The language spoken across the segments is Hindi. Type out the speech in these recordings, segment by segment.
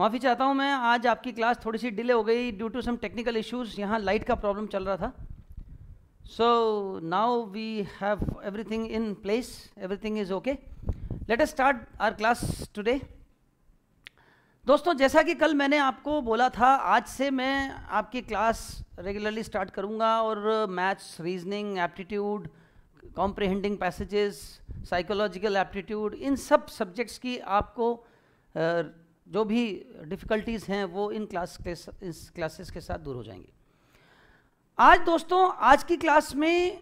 माफ़ी चाहता हूँ मैं आज आपकी क्लास थोड़ी सी डिले हो गई due to some technical issues यहाँ लाइट का प्रॉब्लम चल रहा था so now we have everything in place everything is okay let us start our class today दोस्तों जैसा कि कल मैंने आपको बोला था आज से मैं आपकी क्लास रेगुलरली स्टार्ट करूंगा और maths reasoning aptitude comprehending passages psychological aptitude इन सब सब्जेक्ट्स की आपको जो भी डिफ़िकल्टीज़ हैं वो इन क्लास के इस क्लासेस के साथ दूर हो जाएंगे आज दोस्तों आज की क्लास में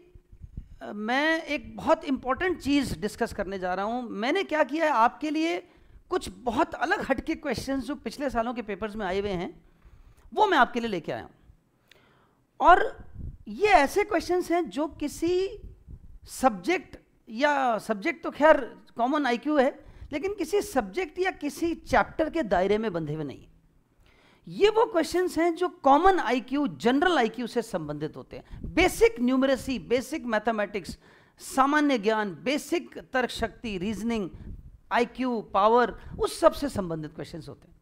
मैं एक बहुत इम्पॉर्टेंट चीज़ डिस्कस करने जा रहा हूँ मैंने क्या किया है आपके लिए कुछ बहुत अलग हटके क्वेश्चंस जो पिछले सालों के पेपर्स में आए हुए हैं वो मैं आपके लिए लेके आया हूँ और ये ऐसे क्वेश्चंस हैं जो किसी सब्जेक्ट या सब्जेक्ट तो खैर कॉमन आईक्यू है लेकिन किसी सब्जेक्ट या किसी चैप्टर के दायरे में बंधे हुए नहीं ये वो क्वेश्चंस हैं जो कॉमन आईक्यू जनरल आईक्यू से संबंधित होते हैं बेसिक न्यूमरेसी बेसिक मैथमेटिक्स सामान्य ज्ञान बेसिक तर्क शक्ति रीजनिंग आईक्यू पावर उस सब से संबंधित क्वेश्चंस होते हैं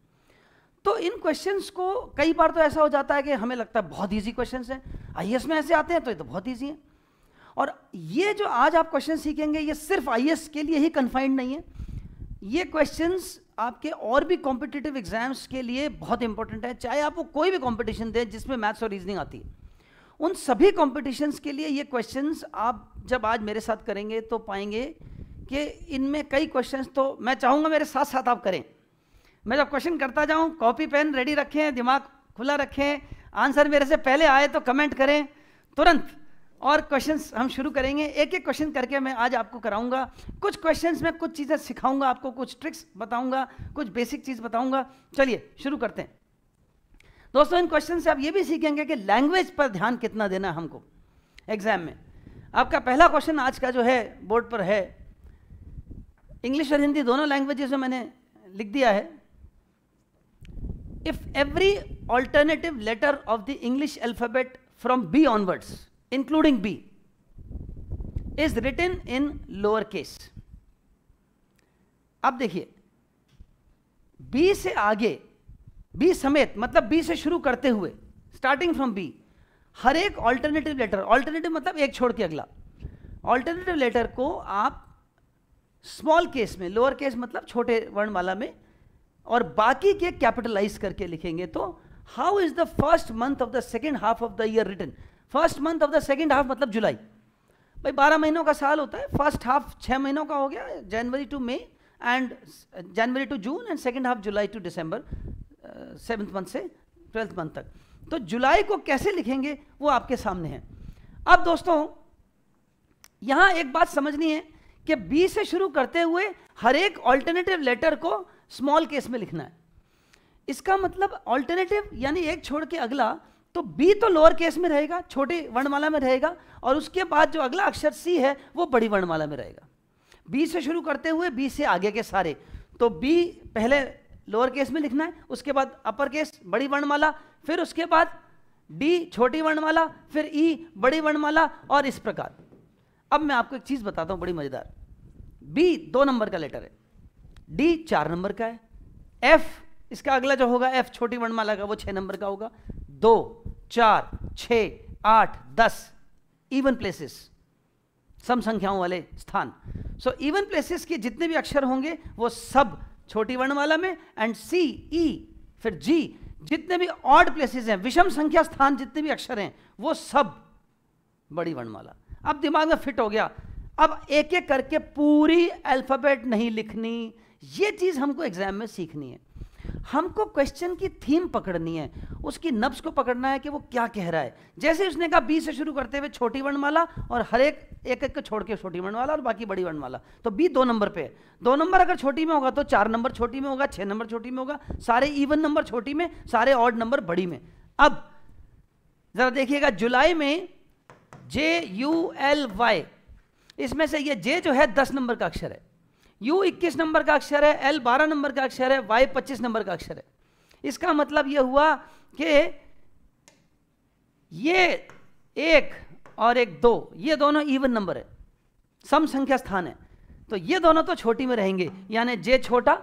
तो इन क्वेश्चंस को कई बार तो ऐसा हो जाता है कि हमें लगता है बहुत ईजी क्वेश्चंस हैं आई e में ऐसे आते हैं तो ये तो बहुत ईजी है और ये जो आज आप क्वेश्चन सीखेंगे ये सिर्फ आई e के लिए ही कन्फाइंड नहीं है ये क्वेश्चंस आपके और भी कॉम्पिटेटिव एग्जाम्स के लिए बहुत इंपॉर्टेंट है चाहे आप वो कोई भी कॉम्पिटिशन दें जिसमें मैथ्स और रीजनिंग आती है उन सभी कॉम्पिटिशन्स के लिए ये क्वेश्चंस आप जब आज मेरे साथ करेंगे तो पाएंगे कि इनमें कई क्वेश्चंस तो मैं चाहूँगा मेरे साथ साथ आप करें मैं जब क्वेश्चन करता जाऊँ कॉपी पेन रेडी रखें दिमाग खुला रखें आंसर मेरे से पहले आए तो कमेंट करें तुरंत और क्वेश्चंस हम शुरू करेंगे एक एक क्वेश्चन करके मैं आज आपको कराऊंगा कुछ क्वेश्चंस में कुछ चीज़ें सिखाऊंगा आपको कुछ ट्रिक्स बताऊंगा कुछ बेसिक चीज़ बताऊंगा चलिए शुरू करते हैं दोस्तों इन क्वेश्चन से आप ये भी सीखेंगे कि लैंग्वेज पर ध्यान कितना देना हमको एग्जाम में आपका पहला क्वेश्चन आज का जो है बोर्ड पर है इंग्लिश और हिंदी दोनों लैंग्वेजेस में मैंने लिख दिया है if every alternative letter of the English alphabet from B onwards including B, is written in lower case. अब देखिए B से आगे B समेत मतलब B से शुरू करते हुए स्टार्टिंग फ्रॉम B हर एक ऑल्टरनेटिव लेटर ऑल्टरनेटिव मतलब एक छोड़ के अगला ऑल्टरनेटिव लेटर को आप स्मॉल केस में लोअर केस मतलब छोटे वर्णमाला में और बाकी के कैपिटलाइज करके लिखेंगे तो how is the first month of the second half of the year return first month of the second half मतलब जुलाई भाई बारह महीनों का साल होता है फर्स्ट हाफ छः महीनों का हो गया जनवरी टू मई एंड जनवरी टू जून एंड सेकेंड हाफ जुलाई टू दिसंबर सेवन्थ मंथ से ट्वेल्थ मंथ तक तो जुलाई को कैसे लिखेंगे वो आपके सामने है अब दोस्तों यहां एक बात समझनी है कि बी से शुरू करते हुए हर एक ऑल्टरनेटिव लेटर को स्मॉल केस में लिखना है इसका मतलब ऑल्टरनेटिव यानी एक छोड़ के अगला तो बी तो लोअर केस में रहेगा छोटी वर्णमाला में रहेगा और उसके बाद जो अगला अक्षर सी है वो बड़ी वर्णमाला में रहेगा बी से शुरू करते हुए बी से आगे के सारे तो बी पहले लोअर केस में लिखना है उसके बाद अपर केस बड़ी वर्णमाला फिर उसके बाद डी छोटी वर्णमाला फिर ई e, बड़ी वर्णमाला और इस प्रकार अब मैं आपको एक चीज़ बताता हूं बड़ी मज़ेदार बी दो नंबर का लेटर है डी चार नंबर का है एफ इसका अगला जो होगा एफ छोटी वर्णमाला का वो छह नंबर का होगा दो चार छ आठ दस इवन प्लेसेस सम संख्याओं वाले स्थान सो इवन प्लेसेस के जितने भी अक्षर होंगे वो सब छोटी वर्णमाला में एंड सी ई फिर जी जितने भी ऑड प्लेसेस हैं विषम संख्या स्थान जितने भी अक्षर हैं वो सब बड़ी वर्णमाला अब दिमाग में फिट हो गया अब एक एक करके पूरी अल्फ़ाबेट नहीं लिखनी ये चीज़ हमको एग्जाम में सीखनी है हमको क्वेश्चन की थीम पकड़नी है उसकी नब्स को पकड़ना है कि वो क्या कह रहा है जैसे उसने कहा बी से शुरू करते हुए छोटी वर्णमाला और हर एक एक एक को छोड़ के छोटी वर्णमाला और बाकी बड़ी वर्णमाला तो बी दो नंबर पे है दो नंबर अगर छोटी में होगा तो चार नंबर छोटी में होगा छः नंबर छोटी में होगा सारे इवन नंबर छोटी में सारे ऑड नंबर बड़ी में अब ज़रा देखिएगा जुलाई में जे यू एल वाई इसमें से ये जे जो है दस नंबर का अक्षर है यू इक्कीस नंबर का अक्षर है एल बारह नंबर का अक्षर है वाई पच्चीस नंबर का अक्षर है इसका मतलब यह हुआ कि ये एक और एक दो ये दोनों इवन नंबर है सम संख्या स्थान है तो ये दोनों तो छोटी में रहेंगे यानी जे छोटा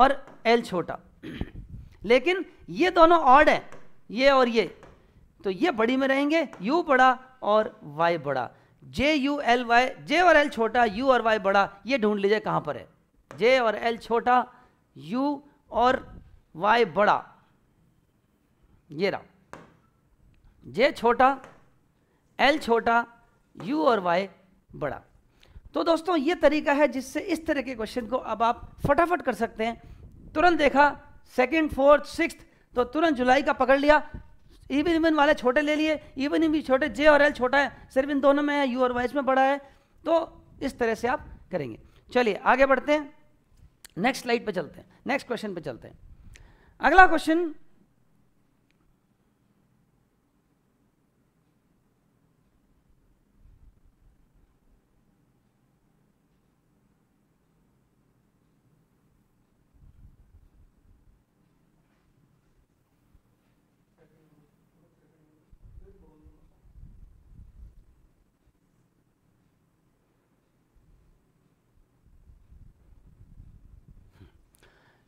और एल छोटा लेकिन ये दोनों ऑड है ये और ये तो ये बड़ी में रहेंगे यू बड़ा और वाई बड़ा J U L Y J और एल छोटा यू और वाई बड़ा ये ढूंढ लीजिए कहाँ पर है जे और एल छोटा यू और वाई बड़ा ये रहा जे छोटा एल छोटा यू और वाई बड़ा तो दोस्तों ये तरीका है जिससे इस तरह के क्वेश्चन को अब आप फटाफट कर सकते हैं तुरंत देखा सेकेंड फोर्थ सिक्स तो तुरंत जुलाई का पकड़ लिया इवन इवन वाले छोटे ले लिए इवन इवन छोटे जे और एल छोटा है सिर्फ इन दोनों में है यू और वाइस में बड़ा है तो इस तरह से आप करेंगे चलिए आगे बढ़ते हैं नेक्स्ट स्लाइड पे चलते हैं नेक्स्ट क्वेश्चन पे चलते हैं अगला क्वेश्चन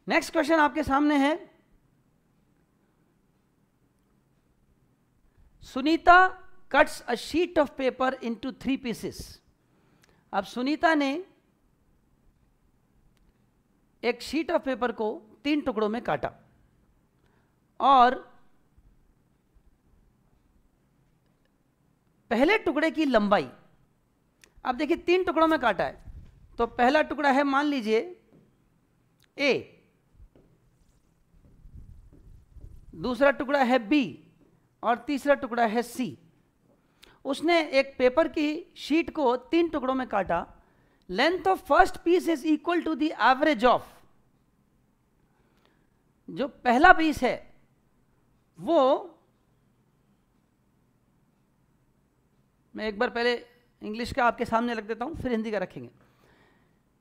नेक्स्ट क्वेश्चन आपके सामने है Sunita cuts a sheet of paper into three pieces अब सुनीता ने एक शीट ऑफ पेपर को तीन टुकड़ों में काटा और पहले टुकड़े की लंबाई अब देखिए तीन टुकड़ों में काटा है तो पहला टुकड़ा है मान लीजिए ए दूसरा टुकड़ा है बी और तीसरा टुकड़ा है सी उसने एक पेपर की शीट को तीन टुकड़ों में काटा length of first piece is equal to the average of जो पहला पीस है वो मैं एक बार पहले इंग्लिश का आपके सामने रख देता हूँ फिर हिंदी का रखेंगे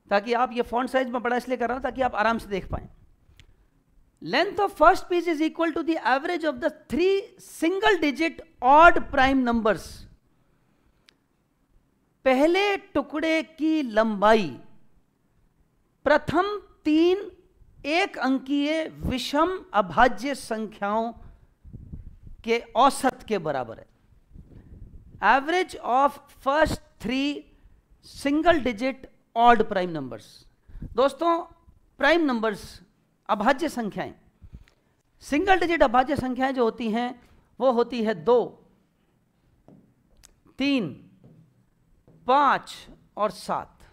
ताकि आप ये फॉन्ट साइज में बड़ा इसलिए कर रहा हूं ताकि आप आराम से देख पाएं length of first piece is equal to the average of the three single digit odd prime numbers पहले टुकड़े की लंबाई प्रथम तीन एक अंकीय विषम अभाज्य संख्याओं के औसत के बराबर है average of first three single digit odd prime numbers दोस्तों प्राइम नंबर्स अभाज्य संख्याएं सिंगल डिजिट अभाज्य संख्याएं जो होती हैं वो होती है दो तीन पांच और सात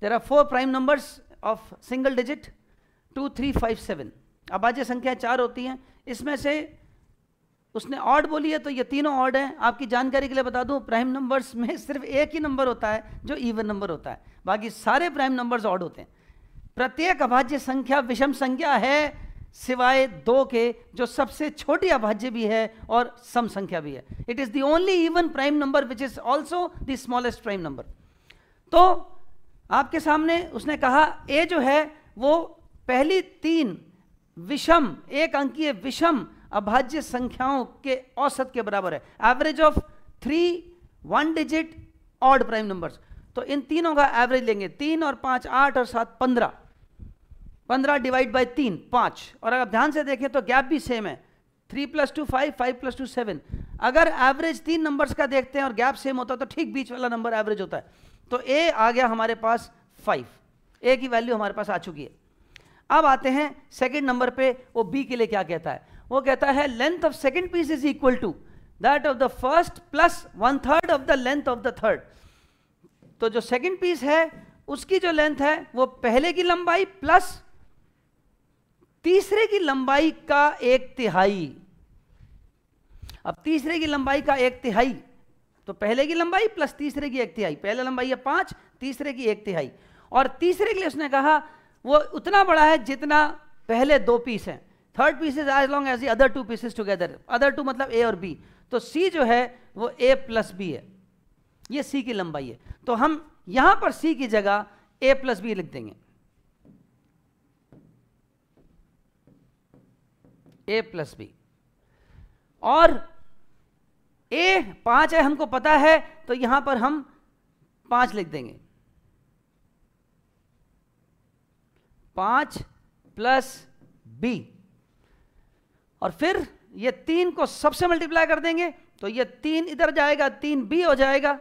there are four prime numbers of single digit two three five seven अभाज्य संख्या चार होती हैं इसमें से उसने ऑड बोली है तो ये तीनों ऑड हैं आपकी जानकारी के लिए बता दूं प्राइम नंबर्स में सिर्फ एक ही नंबर होता है जो इवन नंबर होता है बाकी सारे प्राइम नंबर्स ऑड होते हैं प्रत्येक अभाज्य संख्या विषम संख्या है सिवाय दो के जो सबसे छोटी अभाज्य भी है और सम संख्या भी है it is the only even prime number which is also the smallest prime number तो आपके सामने उसने कहा ए जो है वो पहली तीन विषम एक अंकीय विषम अभाज्य संख्याओं के औसत के बराबर है average of three one digit odd prime numbers तो इन तीनों का एवरेज लेंगे तीन और पांच आठ और सात पंद्रह पंद्रह डिवाइड बाई तीन पाँच और अगर ध्यान से देखें तो गैप भी सेम है three plus two five five plus two seven अगर एवरेज तीन नंबर्स का देखते हैं और गैप सेम होता है तो ठीक बीच वाला नंबर एवरेज होता है तो ए आ गया हमारे पास फाइव ए की वैल्यू हमारे पास आ चुकी है अब आते हैं सेकेंड नंबर पे वो बी के लिए क्या कहता है वो कहता है length of second piece is equal to that of the first plus one third of the length of the third तो जो सेकेंड पीस है उसकी जो लेंथ है वो पहले की लंबाई प्लस तीसरे की लंबाई का एक तिहाई अब तीसरे की लंबाई का एक तिहाई तो पहले की लंबाई प्लस तीसरे की एक तिहाई पहले लंबाई है पांच तीसरे की एक तिहाई और तीसरे के लिए उसने कहा वो उतना बड़ा है जितना पहले दो पीस हैं third piece is as long as other two pieces together other two मतलब ए और बी तो सी जो है वो ए प्लस बी है ये सी की लंबाई है तो हम यहां पर सी की जगह ए प्लस बी लिख देंगे ए प्लस बी और ए पांच है हमको पता है तो यहां पर हम पांच लिख देंगे पांच प्लस बी और फिर ये तीन को सबसे मल्टीप्लाई कर देंगे तो ये तीन इधर जाएगा तीन बी हो जाएगा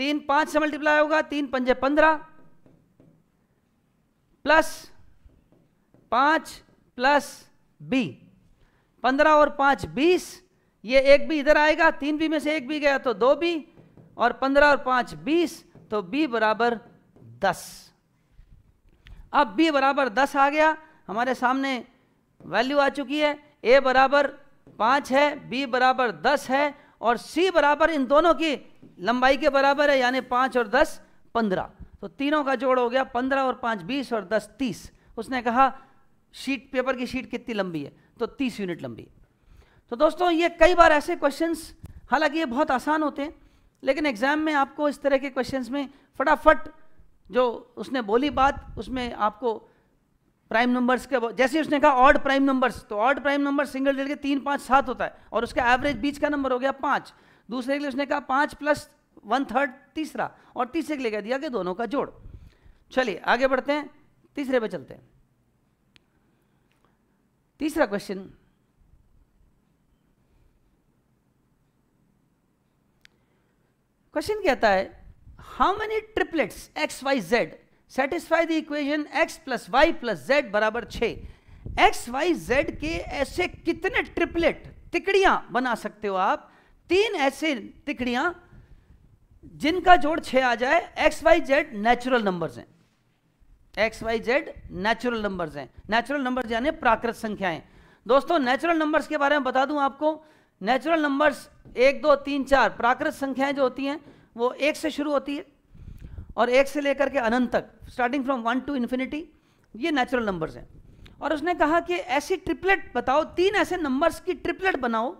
तीन पांच से मल्टीप्लाई होगा तीन पंजे पंद्रह प्लस पांच प्लस बी पंद्रह और पाँच बीस ये एक भी इधर आएगा तीन बी में से एक भी गया तो दो बी और पंद्रह और पाँच बीस तो बी बराबर दस अब बी बराबर दस आ गया हमारे सामने वैल्यू आ चुकी है ए बराबर पाँच है बी बराबर दस है और सी बराबर इन दोनों की लंबाई के बराबर है यानी पाँच और दस पंद्रह तो तीनों का जोड़ हो गया पंद्रह और पाँच बीस और दस तीस उसने कहा शीट पेपर की शीट कितनी लंबी है तो 30 यूनिट लंबी है तो दोस्तों ये कई बार ऐसे क्वेश्चंस हालांकि ये बहुत आसान होते हैं लेकिन एग्ज़ाम में आपको इस तरह के क्वेश्चंस में फटाफट जो उसने बोली बात उसमें आपको प्राइम नंबर्स के जैसे उसने कहा ऑड प्राइम नंबर्स तो odd prime number single digit के तीन पाँच सात होता है और उसका एवरेज बीच का नंबर हो गया पाँच दूसरे के लिए उसने कहा पाँच प्लस वन थर्ड तीसरा और तीसरे के लिए कह दिया कि दोनों का जोड़ चलिए आगे बढ़ते हैं तीसरे पे चलते हैं तीसरा क्वेश्चन क्वेश्चन कहता है how many triplets X Y Z satisfy the equation X plus Y plus Z बराबर छ एक्स वाई जेड के ऐसे कितने ट्रिपलेट तिकड़ियां बना सकते हो आप तीन ऐसे तिकड़ियां जिनका जोड़ छ आ जाए X Y Z natural numbers हैं X Y Z natural numbers हैं नेचुरल नंबर्स यानी प्राकृत संख्याएं दोस्तों नेचुरल नंबर्स के बारे में बता दूं आपको नेचुरल नंबर्स एक दो तीन चार प्राकृत संख्याएं जो होती हैं वो एक से शुरू होती है और एक से लेकर के अनंत तक starting from one to infinity ये नेचुरल नंबर्स हैं और उसने कहा कि ऐसी ट्रिपलेट बताओ तीन ऐसे नंबर्स की ट्रिपलेट बनाओ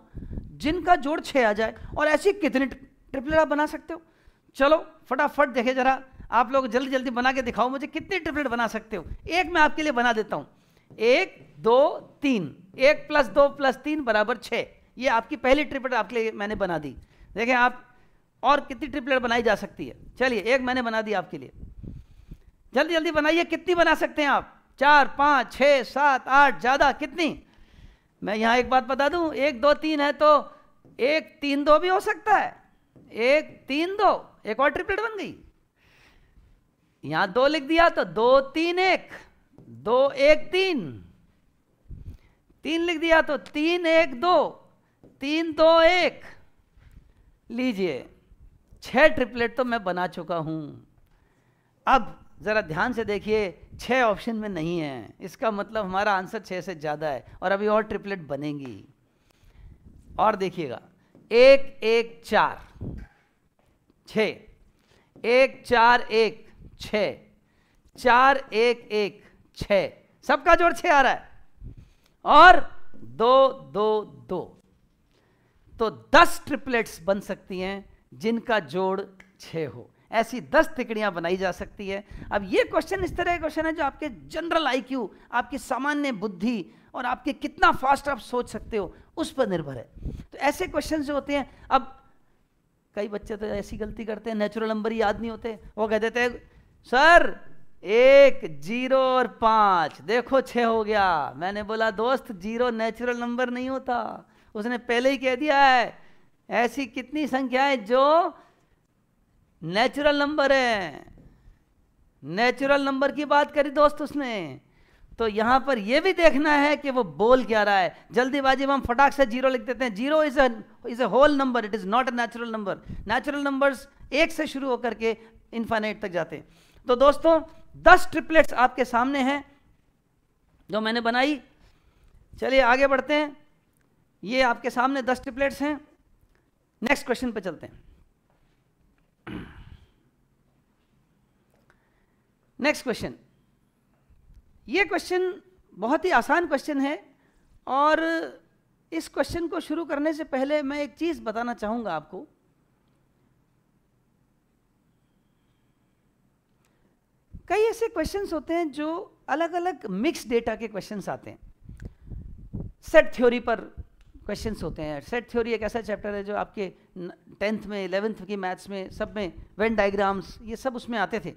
जिनका जोड़ छः आ जाए और ऐसी कितनी ट्रिपलेट आप बना सकते हो चलो फटाफट देखे जरा आप लोग जल्दी जल्दी बना के दिखाओ मुझे कितनी ट्रिपलेट बना सकते हो एक मैं आपके लिए बना देता हूँ एक दो तीन एक प्लस दो प्लस तीन बराबर छः ये आपकी पहली ट्रिपलेट आपके लिए मैंने बना दी देखें आप और कितनी ट्रिपलेट बनाई जा सकती है चलिए एक मैंने बना दी आपके लिए जल्दी जल्दी बनाइए कितनी बना सकते हैं आप चार पाँच छः सात आठ ज़्यादा कितनी मैं यहाँ एक बात बता दूँ एक दो तीन है तो एक तीन दो भी हो सकता है एक तीन दो एक और ट्रिपलेट बन गई यहां दो लिख दिया तो दो तीन एक दो एक तीन तीन लिख दिया तो तीन एक दो तीन दो एक लीजिए छह ट्रिपलेट तो मैं बना चुका हूं अब ज़रा ध्यान से देखिए छह ऑप्शन में नहीं है इसका मतलब हमारा आंसर छह से ज़्यादा है और अभी और ट्रिपलेट बनेंगी और देखिएगा एक एक चार छ एक चार एक छ चार एक एक छ सबका जोड़ छ आ रहा है और दो दो दो तो दस ट्रिपलेट्स बन सकती हैं जिनका जोड़ छ हो ऐसी दस तिकड़ियां बनाई जा सकती है अब ये क्वेश्चन इस तरह का क्वेश्चन है जो आपके जनरल आईक्यू, आपकी सामान्य बुद्धि और आपके कितना फास्ट आप सोच सकते हो उस पर निर्भर है तो ऐसे क्वेश्चन जो होते हैं अब कई बच्चे तो ऐसी गलती करते हैं नेचुरल नंबर याद नहीं होते वो कह देते हैं सर एक जीरो और पाँच देखो छः हो गया मैंने बोला दोस्त जीरो नेचुरल नंबर नहीं होता उसने पहले ही कह दिया है ऐसी कितनी संख्याएं जो नेचुरल नंबर है नेचुरल नंबर की बात करी दोस्त उसने तो यहां पर यह भी देखना है कि वो बोल क्या रहा है जल्दीबाजी में हम फटाक से जीरो लिख देते हैं zero is is a whole number it is not a natural number natural numbers एक से शुरू होकर के इन्फाइनाइट तक जाते हैं तो दोस्तों दस ट्रिपलेट्स आपके सामने हैं जो मैंने बनाई चलिए आगे बढ़ते हैं ये आपके सामने दस ट्रिपलेट्स हैं नेक्स्ट क्वेश्चन पे चलते हैं नेक्स्ट क्वेश्चन ये क्वेश्चन बहुत ही आसान क्वेश्चन है और इस क्वेश्चन को शुरू करने से पहले मैं एक चीज़ बताना चाहूँगा आपको कई ऐसे क्वेश्चंस होते हैं जो अलग अलग मिक्स डेटा के क्वेश्चंस आते हैं सेट थ्योरी पर क्वेश्चंस होते हैं सेट थ्योरी एक ऐसा चैप्टर है जो आपके टेंथ में इलेवेंथ की मैथ्स में सब में वेन डायग्राम्स ये सब उसमें आते थे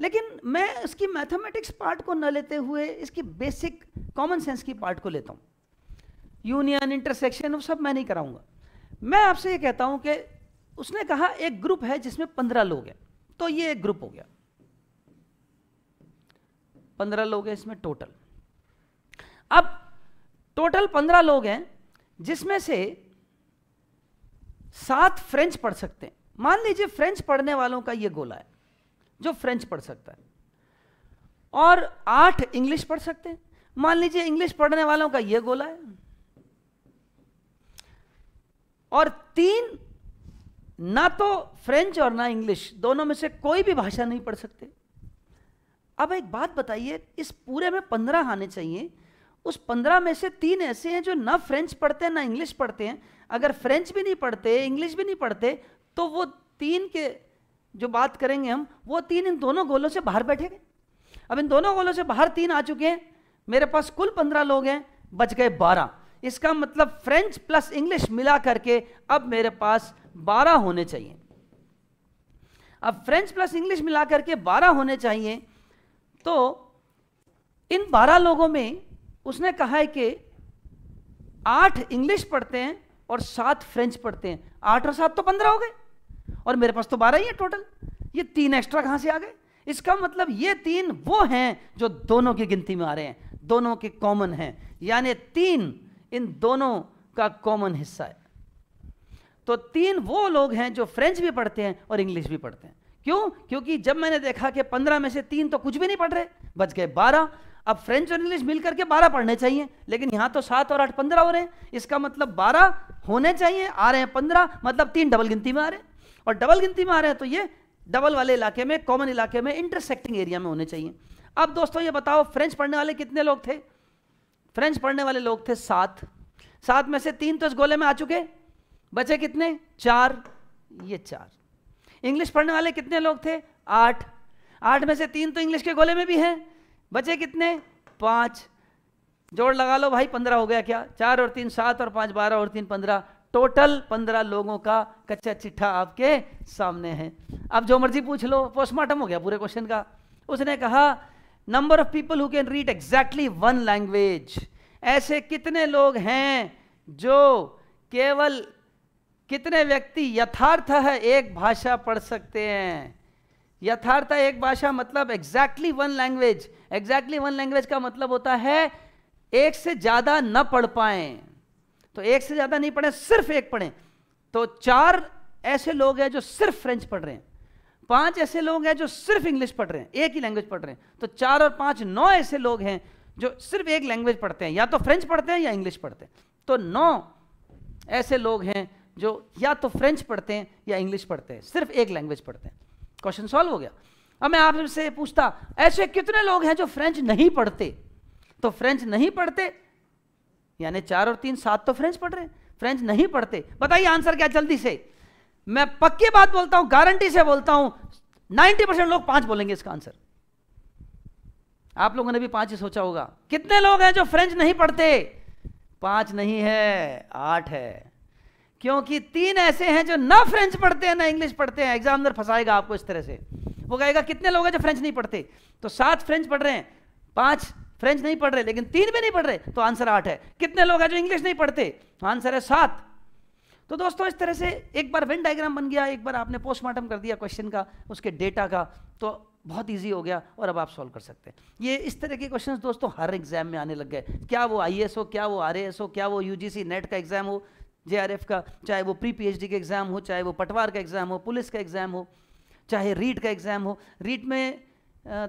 लेकिन मैं इसकी मैथमेटिक्स पार्ट को न लेते हुए इसकी बेसिक कॉमन सेंस की पार्ट को लेता हूँ यूनियन इंटरसेक्शन वो सब मैं नहीं कराऊंगा मैं आपसे ये कहता हूँ कि उसने कहा एक ग्रुप है जिसमें पंद्रह लोग हैं तो ये एक ग्रुप हो गया पंद्रह लोग हैं इसमें टोटल अब टोटल पंद्रह लोग हैं जिसमें से सात फ्रेंच पढ़ सकते हैं मान लीजिए फ्रेंच पढ़ने वालों का ये गोला है जो फ्रेंच पढ़ सकता है और आठ इंग्लिश पढ़ सकते हैं मान लीजिए इंग्लिश पढ़ने वालों का ये गोला है और तीन ना तो फ्रेंच और ना इंग्लिश दोनों में से कोई भी भाषा नहीं पढ़ सकते अब एक बात बताइए इस पूरे में पंद्रह आने चाहिए उस पंद्रह में से तीन ऐसे हैं जो ना फ्रेंच पढ़ते हैं ना इंग्लिश पढ़ते हैं अगर फ्रेंच भी नहीं पढ़ते इंग्लिश भी नहीं पढ़ते तो वो तीन के जो बात करेंगे हम वो तीन इन दोनों गोलों से बाहर बैठे गए अब इन दोनों गोलों से बाहर तीन आ चुके हैं मेरे पास कुल पंद्रह लोग हैं बच गए बारह इसका मतलब फ्रेंच प्लस इंग्लिश मिला करके अब मेरे पास बारह होने चाहिए अब फ्रेंच प्लस इंग्लिश मिला करके बारह होने चाहिए तो इन बारह लोगों में उसने कहा है कि आठ इंग्लिश पढ़ते हैं और सात फ्रेंच पढ़ते हैं आठ और सात तो पंद्रह हो गए और मेरे पास तो बारह ही है टोटल ये तीन एक्स्ट्रा कहां से आ गए इसका मतलब ये तीन वो हैं जो दोनों की गिनती में आ रहे हैं दोनों के कॉमन हैं यानी तीन इन दोनों का कॉमन हिस्सा है तो तीन वो लोग हैं जो फ्रेंच भी पढ़ते हैं और इंग्लिश भी पढ़ते हैं क्यों क्योंकि जब मैंने देखा कि पंद्रह में से तीन तो कुछ भी नहीं पढ़ रहे बच गए बारह अब फ्रेंच और इंग्लिश मिलकर के बारह पढ़ने चाहिए लेकिन यहां तो सात और आठ पंद्रह हो रहे हैं इसका मतलब बारह होने चाहिए आ रहे हैं पंद्रह मतलब तीन डबल गिनती में आ रहे हैं और डबल गिनती में आ रहे हैं तो ये डबल वाले इलाके में कॉमन इलाके में इंटरसेक्टिंग एरिया में होने चाहिए अब दोस्तों ये बताओ फ्रेंच पढ़ने वाले कितने लोग थे फ्रेंच पढ़ने वाले लोग थे सात सात में से तीन तो इस गोले में आ चुके बचे कितने चार ये चार इंग्लिश पढ़ने वाले कितने लोग थे आठ आठ में से तीन तो इंग्लिश के गोले में भी हैं बचे कितने पाँच जोड़ लगा लो भाई पंद्रह हो गया क्या चार और तीन सात और पाँच बारह और तीन पंद्रह टोटल पंद्रह लोगों का कच्चा चिट्ठा आपके सामने है अब जो मर्जी पूछ लो पोस्टमार्टम हो गया पूरे क्वेश्चन का उसने कहा number of people who can read exactly one language ऐसे कितने लोग हैं जो केवल कितने व्यक्ति यथार्थ है एक भाषा पढ़ सकते हैं यथार्थ एक भाषा मतलब exactly one language exactly one language का मतलब होता है एक से ज़्यादा न पढ़ पाए तो एक से ज़्यादा नहीं पढ़ें सिर्फ एक पढ़ें तो चार ऐसे लोग हैं जो सिर्फ फ्रेंच पढ़ रहे हैं पांच ऐसे लोग हैं जो सिर्फ इंग्लिश पढ़ रहे हैं एक ही लैंग्वेज पढ़ रहे हैं तो चार और पांच नौ ऐसे लोग हैं जो सिर्फ एक लैंग्वेज पढ़ते हैं या तो फ्रेंच पढ़ते हैं या इंग्लिश पढ़ते हैं तो नौ ऐसे लोग हैं जो या तो फ्रेंच पढ़ते हैं या इंग्लिश पढ़ते हैं सिर्फ एक लैंग्वेज पढ़ते हैं क्वेश्चन सॉल्व हो गया अब मैं आपसे पूछता ऐसे कितने लोग हैं जो फ्रेंच नहीं पढ़ते तो फ्रेंच नहीं पढ़ते यानी चार और तीन सात तो फ्रेंच पढ़ रहे फ्रेंच नहीं पढ़ते बताइए आंसर क्या जल्दी से मैं पक्की बात बोलता हूं गारंटी से बोलता हूं नाइन्टी परसेंट लोग पांच बोलेंगे इसका आंसर आप लोगों ने भी पांच ही सोचा होगा कितने लोग हैं जो फ्रेंच नहीं पढ़ते पांच नहीं है आठ है क्योंकि तीन ऐसे हैं जो ना फ्रेंच पढ़ते हैं ना इंग्लिश पढ़ते हैं एग्जामिनर फंसाएगा आपको इस तरह से वो कहेगा कितने लोग हैं जो फ्रेंच नहीं पढ़ते तो सात फ्रेंच पढ़ रहे हैं पांच फ्रेंच नहीं पढ़ रहे लेकिन तीन भी नहीं पढ़ रहे तो आंसर आठ है कितने लोग हैं जो इंग्लिश नहीं पढ़ते तो आंसर है सात तो दोस्तों इस तरह से एक बार वेन डायग्राम बन गया एक बार आपने पोस्टमार्टम कर दिया क्वेश्चन का उसके डेटा का तो बहुत इजी हो गया और अब आप सॉल्व कर सकते हैं ये इस तरह के क्वेश्चंस दोस्तों हर एग्जाम में आने लग गए क्या वो आईएएस हो क्या वो आरएएस हो क्या वो यूजीसी नेट का एग्जाम हो एफ का चाहे वो प्री डी के एग्ज़ाम हो चाहे वो पटवार का एग्ज़ाम हो पुलिस का एग्ज़ाम हो चाहे रीट का एग्ज़ाम हो रीट में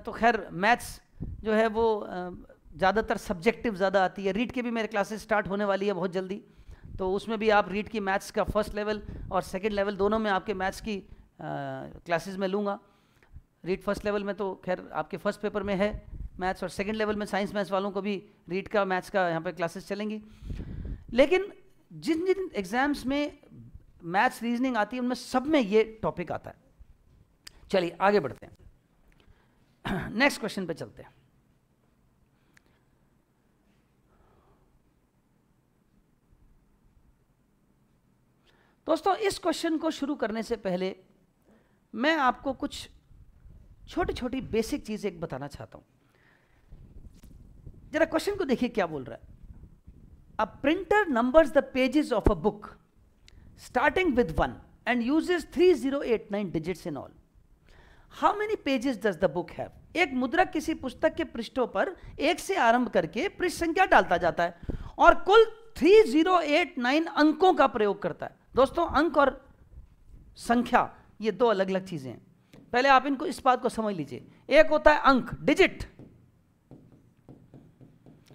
तो खैर मैथ्स जो है वो ज़्यादातर सब्जेक्टिव ज़्यादा आती है रीट के भी मेरे क्लासेस स्टार्ट होने वाली है बहुत जल्दी तो उसमें भी आप रीट की मैथ्स का फर्स्ट लेवल और सेकेंड लेवल दोनों में आपके मैथ्स की क्लासेज में लूँगा रीट फर्स्ट लेवल में तो खैर आपके फर्स्ट पेपर में है मैथ्स और सेकेंड लेवल में साइंस मैथ्स वालों को भी रीट का मैथ्स का यहाँ पर क्लासेस चलेंगी लेकिन जिन जिन एग्जाम्स में मैथ्स रीजनिंग आती है उनमें सब में ये टॉपिक आता है चलिए आगे बढ़ते हैं नेक्स्ट क्वेश्चन पे चलते हैं दोस्तों इस क्वेश्चन को शुरू करने से पहले मैं आपको कुछ छोटी छोटी बेसिक चीज़ एक बताना चाहता हूं जरा क्वेश्चन को देखिए क्या बोल रहा है A printer numbers the pages of a book starting with 1 and uses 3089 digits in all. How many pages does the book have? एक मुद्रक किसी पुस्तक के पृष्ठों पर एक से आरंभ करके पृष्ठ संख्या डालता जाता है और कुल 3089 अंकों का प्रयोग करता है दोस्तों अंक और संख्या ये दो अलग अलग चीजें हैं पहले आप इनको इस बात को समझ लीजिए एक होता है अंक डिजिट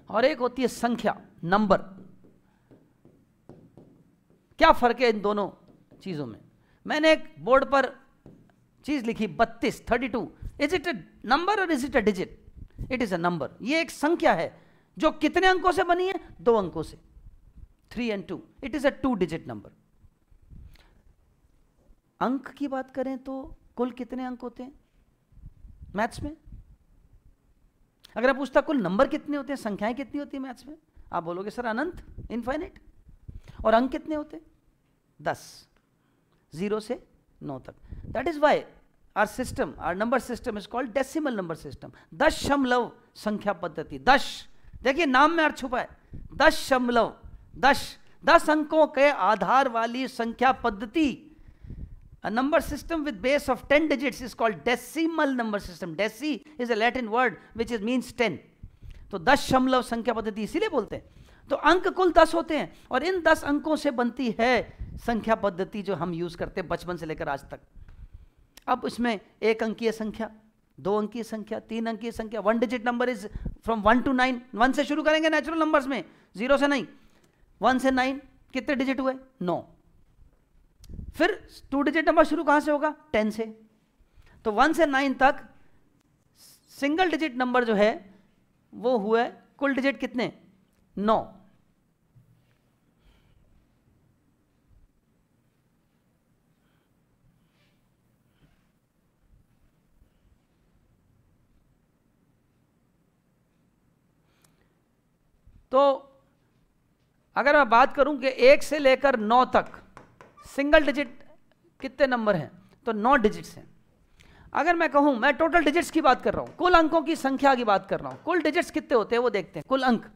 और एक होती है संख्या नंबर क्या फ़र्क है इन दोनों चीज़ों में मैंने एक बोर्ड पर चीज़ लिखी बत्तीस thirty two is it a number और is it a digit it is a number ये एक संख्या है जो कितने अंकों से बनी है दो अंकों से three and two it is a two digit number अंक की बात करें तो कुल कितने अंक होते हैं मैथ्स में अगर आप पूछता कुल नंबर कितने होते हैं संख्याएं कितनी होती है मैथ्स में आप बोलोगे सर अनंत इनफाइनिट और अंक कितने होते दस जीरो से नौ तक that is why our system our number system is called decimal number system दस शमलव संख्या पद्धति दस देखिए नाम में अर्थ छुपा है दस शमलव दस दस अंकों के आधार वाली संख्या पद्धति number system with base of ten digit is called decimal number system deci is a Latin word which is means ten तो दस शमलव संख्या पद्धति इसीलिए बोलते हैं तो अंक कुल दस होते हैं और इन दस अंकों से बनती है संख्या पद्धति जो हम यूज़ करते हैं बचपन से लेकर आज तक अब इसमें एक अंकीय संख्या दो अंकीय संख्या तीन अंकीय संख्या one digit number is from one to nine one से शुरू करेंगे नेचुरल नंबर्स में जीरो से नहीं वन से नाइन कितने डिजिट हुए नौ फिर टू डिजिट नंबर शुरू कहां से होगा टेन से तो वन से नाइन तक सिंगल डिजिट नंबर जो है वो हुए कुल डिजिट कितने नौ तो अगर मैं बात करूं कि एक से लेकर नौ तक सिंगल डिजिट कितने नंबर हैं तो नौ डिजिट्स हैं अगर मैं कहूं मैं टोटल डिजिट्स की बात कर रहा हूं कुल अंकों की संख्या की बात कर रहा हूं कुल डिजिट्स कितने होते हैं वो देखते हैं कुल अंक